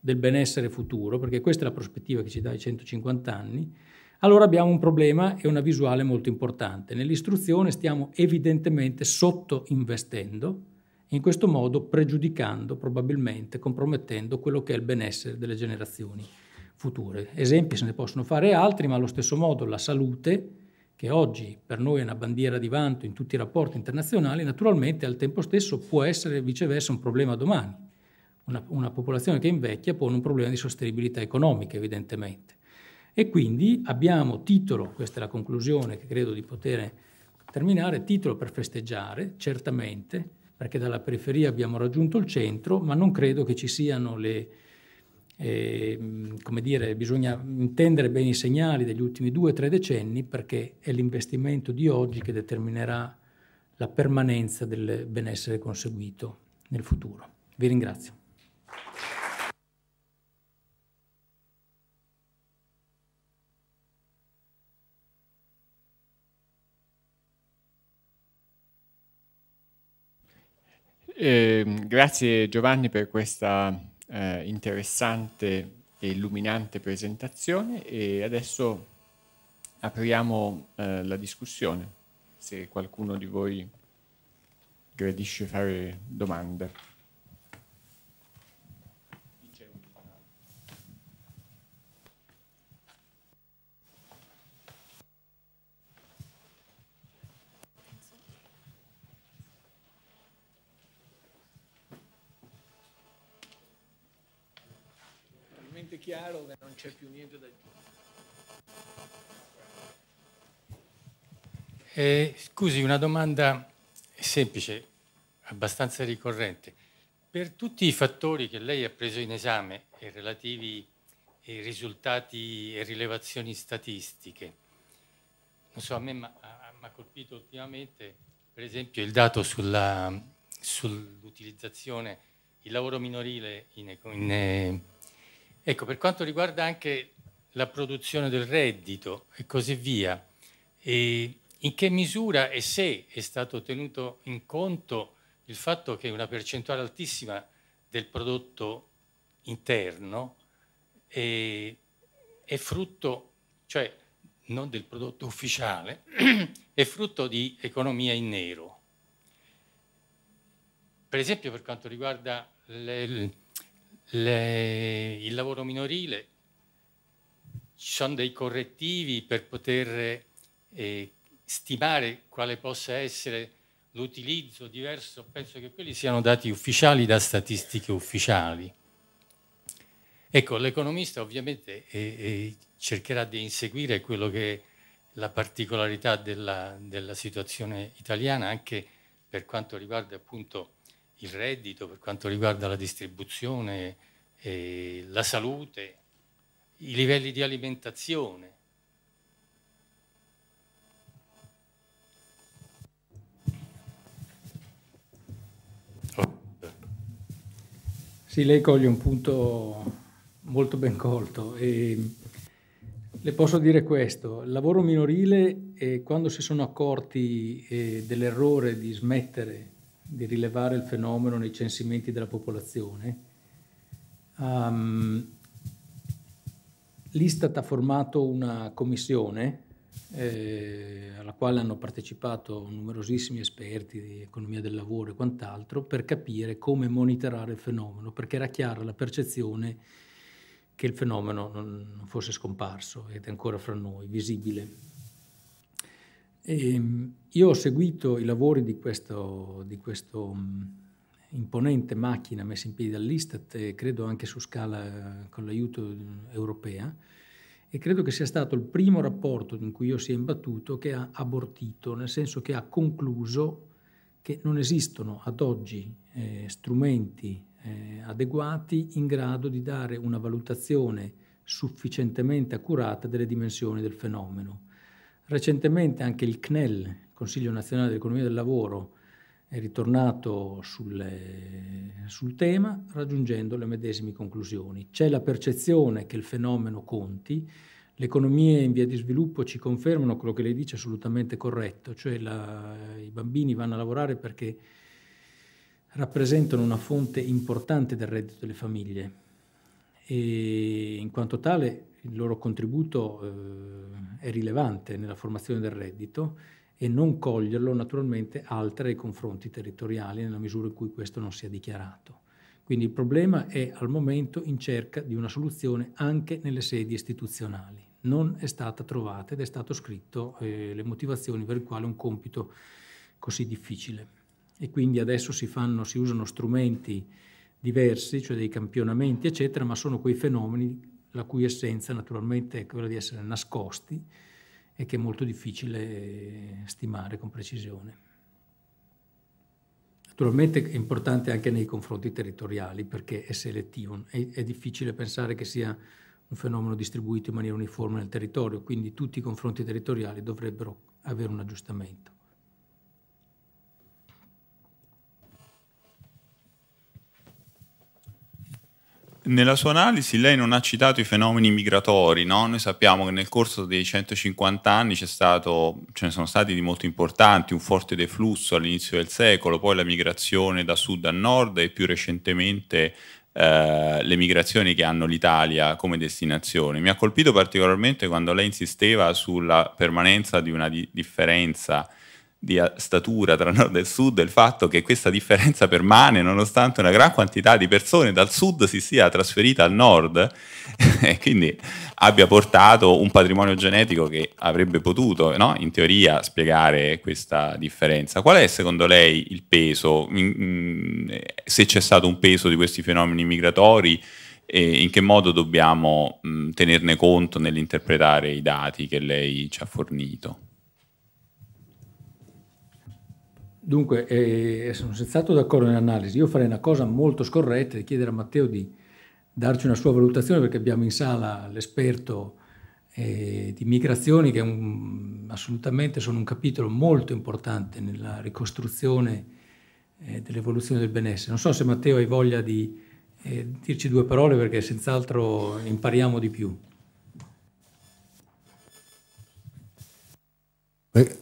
del benessere futuro, perché questa è la prospettiva che ci dà i 150 anni, allora abbiamo un problema e una visuale molto importante. Nell'istruzione stiamo evidentemente sottoinvestendo in questo modo pregiudicando, probabilmente compromettendo quello che è il benessere delle generazioni future. Esempi se ne possono fare altri, ma allo stesso modo la salute, che oggi per noi è una bandiera di vanto in tutti i rapporti internazionali, naturalmente al tempo stesso può essere viceversa un problema domani. Una, una popolazione che invecchia pone un problema di sostenibilità economica, evidentemente. E quindi abbiamo titolo, questa è la conclusione che credo di poter terminare, titolo per festeggiare, certamente, perché dalla periferia abbiamo raggiunto il centro, ma non credo che ci siano le... Eh, come dire, bisogna intendere bene i segnali degli ultimi due o tre decenni perché è l'investimento di oggi che determinerà la permanenza del benessere conseguito nel futuro. Vi ringrazio. Ehm, grazie Giovanni per questa eh, interessante e illuminante presentazione e adesso apriamo eh, la discussione se qualcuno di voi gradisce fare domande. chiaro che non c'è più niente da aggiungere. Eh, scusi, una domanda semplice, abbastanza ricorrente. Per tutti i fattori che lei ha preso in esame e relativi ai risultati e rilevazioni statistiche, non so, a me mi ha colpito ultimamente, per esempio, il dato sull'utilizzazione, sull il lavoro minorile in, in eh, Ecco, per quanto riguarda anche la produzione del reddito e così via, e in che misura e se è stato tenuto in conto il fatto che una percentuale altissima del prodotto interno è, eh, è frutto, cioè non del prodotto ufficiale, [clears throat] è frutto di economia in nero. Per esempio per quanto riguarda le, le, il lavoro minorile, ci sono dei correttivi per poter eh, stimare quale possa essere l'utilizzo diverso, penso che quelli siano dati ufficiali da statistiche ufficiali. Ecco, l'economista ovviamente eh, eh cercherà di inseguire quello che è la particolarità della, della situazione italiana anche per quanto riguarda appunto il reddito, per quanto riguarda la distribuzione, eh, la salute, i livelli di alimentazione. Oh. Sì, lei coglie un punto molto ben colto. E le posso dire questo, il lavoro minorile, eh, quando si sono accorti eh, dell'errore di smettere di rilevare il fenomeno nei censimenti della popolazione. Um, L'Istat ha formato una commissione eh, alla quale hanno partecipato numerosissimi esperti di economia del lavoro e quant'altro per capire come monitorare il fenomeno, perché era chiara la percezione che il fenomeno non, non fosse scomparso ed è ancora fra noi, visibile. E, ehm, io ho seguito i lavori di questo, di questo mm, imponente macchina messa in piedi dall'Istat credo anche su scala con l'aiuto mm, europea e credo che sia stato il primo rapporto in cui io sia imbattuto che ha abortito, nel senso che ha concluso che non esistono ad oggi eh, strumenti eh, adeguati in grado di dare una valutazione sufficientemente accurata delle dimensioni del fenomeno. Recentemente anche il CNEL, Consiglio nazionale dell'economia del lavoro è ritornato sulle, sul tema raggiungendo le medesime conclusioni. C'è la percezione che il fenomeno conti, le economie in via di sviluppo ci confermano quello che lei dice assolutamente corretto, cioè la, i bambini vanno a lavorare perché rappresentano una fonte importante del reddito delle famiglie e in quanto tale il loro contributo eh, è rilevante nella formazione del reddito e non coglierlo naturalmente altre ai confronti territoriali nella misura in cui questo non sia dichiarato. Quindi il problema è al momento in cerca di una soluzione anche nelle sedi istituzionali. Non è stata trovata ed è stato scritto eh, le motivazioni per le quali è un compito così difficile. E quindi adesso si, fanno, si usano strumenti diversi, cioè dei campionamenti, eccetera, ma sono quei fenomeni la cui essenza naturalmente è quella di essere nascosti e che è molto difficile stimare con precisione. Naturalmente è importante anche nei confronti territoriali perché è selettivo, è, è difficile pensare che sia un fenomeno distribuito in maniera uniforme nel territorio, quindi tutti i confronti territoriali dovrebbero avere un aggiustamento. nella sua analisi lei non ha citato i fenomeni migratori, no? noi sappiamo che nel corso dei 150 anni stato, ce ne sono stati di molto importanti, un forte deflusso all'inizio del secolo, poi la migrazione da sud a nord e più recentemente eh, le migrazioni che hanno l'Italia come destinazione. Mi ha colpito particolarmente quando lei insisteva sulla permanenza di una di- differenza di statura tra nord e sud il fatto che questa differenza permane nonostante una gran quantità di persone dal sud si sia trasferita al nord [laughs] e quindi abbia portato un patrimonio genetico che avrebbe potuto no? in teoria spiegare questa differenza. Qual è secondo lei il peso, se c'è stato un peso di questi fenomeni migratori e in che modo dobbiamo tenerne conto nell'interpretare i dati che lei ci ha fornito? Dunque, eh, sono senz'altro d'accordo nell'analisi. Io farei una cosa molto scorretta e chiedere a Matteo di darci una sua valutazione perché abbiamo in sala l'esperto eh, di migrazioni che un, assolutamente sono un capitolo molto importante nella ricostruzione eh, dell'evoluzione del benessere. Non so se Matteo hai voglia di eh, dirci due parole perché senz'altro impariamo di più. Beh,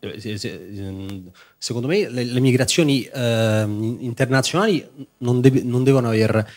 Eh, ehm, secondo me le, le migrazioni eh, internazionali non, de- non, devono aver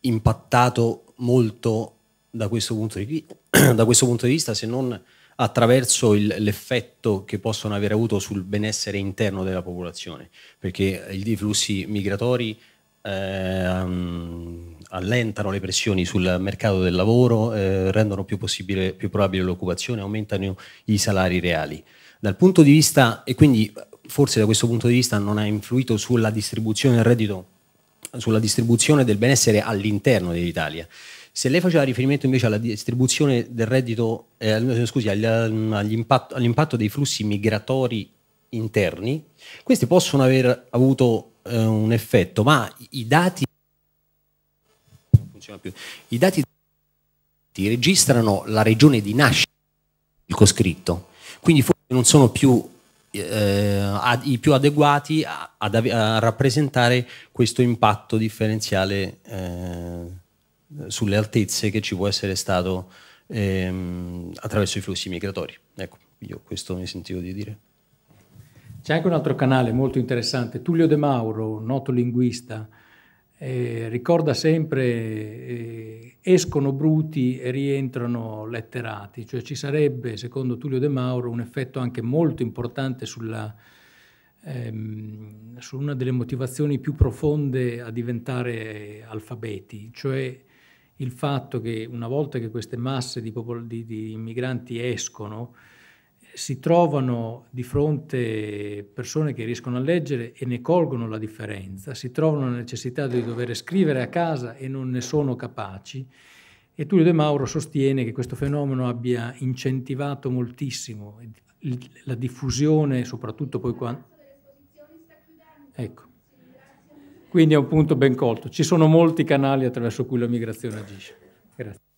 impattato molto da questo punto di, [clears throat] da questo punto di vista se non attraverso il, l'effetto che possono aver avuto sul benessere interno della popolazione, perché i flussi migratori ehm, allentano le pressioni sul mercato del lavoro, eh, rendono più, più probabile l'occupazione, aumentano i salari reali. Dal punto di vista, e quindi forse da questo punto di vista non ha influito sulla distribuzione del reddito, sulla distribuzione del benessere all'interno dell'Italia. Se lei faceva riferimento invece alla distribuzione del reddito, eh, scusi, all'impatto, all'impatto dei flussi migratori interni, questi possono aver avuto eh, un effetto, ma i dati funziona più. I dati registrano la regione di nascita il coscritto. Quindi non sono più eh, ad, i più adeguati a, ad, a, rappresentare questo impatto differenziale eh, sulle altezze che ci può essere stato ehm, attraverso i flussi migratori. Ecco, io questo mi sentivo di dire. C'è anche un altro canale molto interessante, Tullio De Mauro, noto linguista, eh, ricorda sempre eh, escono bruti e rientrano letterati, cioè ci sarebbe, secondo Tullio De Mauro, un effetto anche molto importante sulla, ehm, su una delle motivazioni più profonde a diventare alfabeti, cioè il fatto che una volta che queste masse di, di, di immigranti escono, si trovano di fronte persone che riescono a leggere e ne colgono la differenza, si trovano la necessità di dover scrivere a casa e non ne sono capaci. E Tullio De Mauro sostiene che questo fenomeno abbia incentivato moltissimo la diffusione, soprattutto poi quando... Ecco. Quindi è un punto ben colto. Ci sono molti canali attraverso cui la migrazione agisce. Grazie.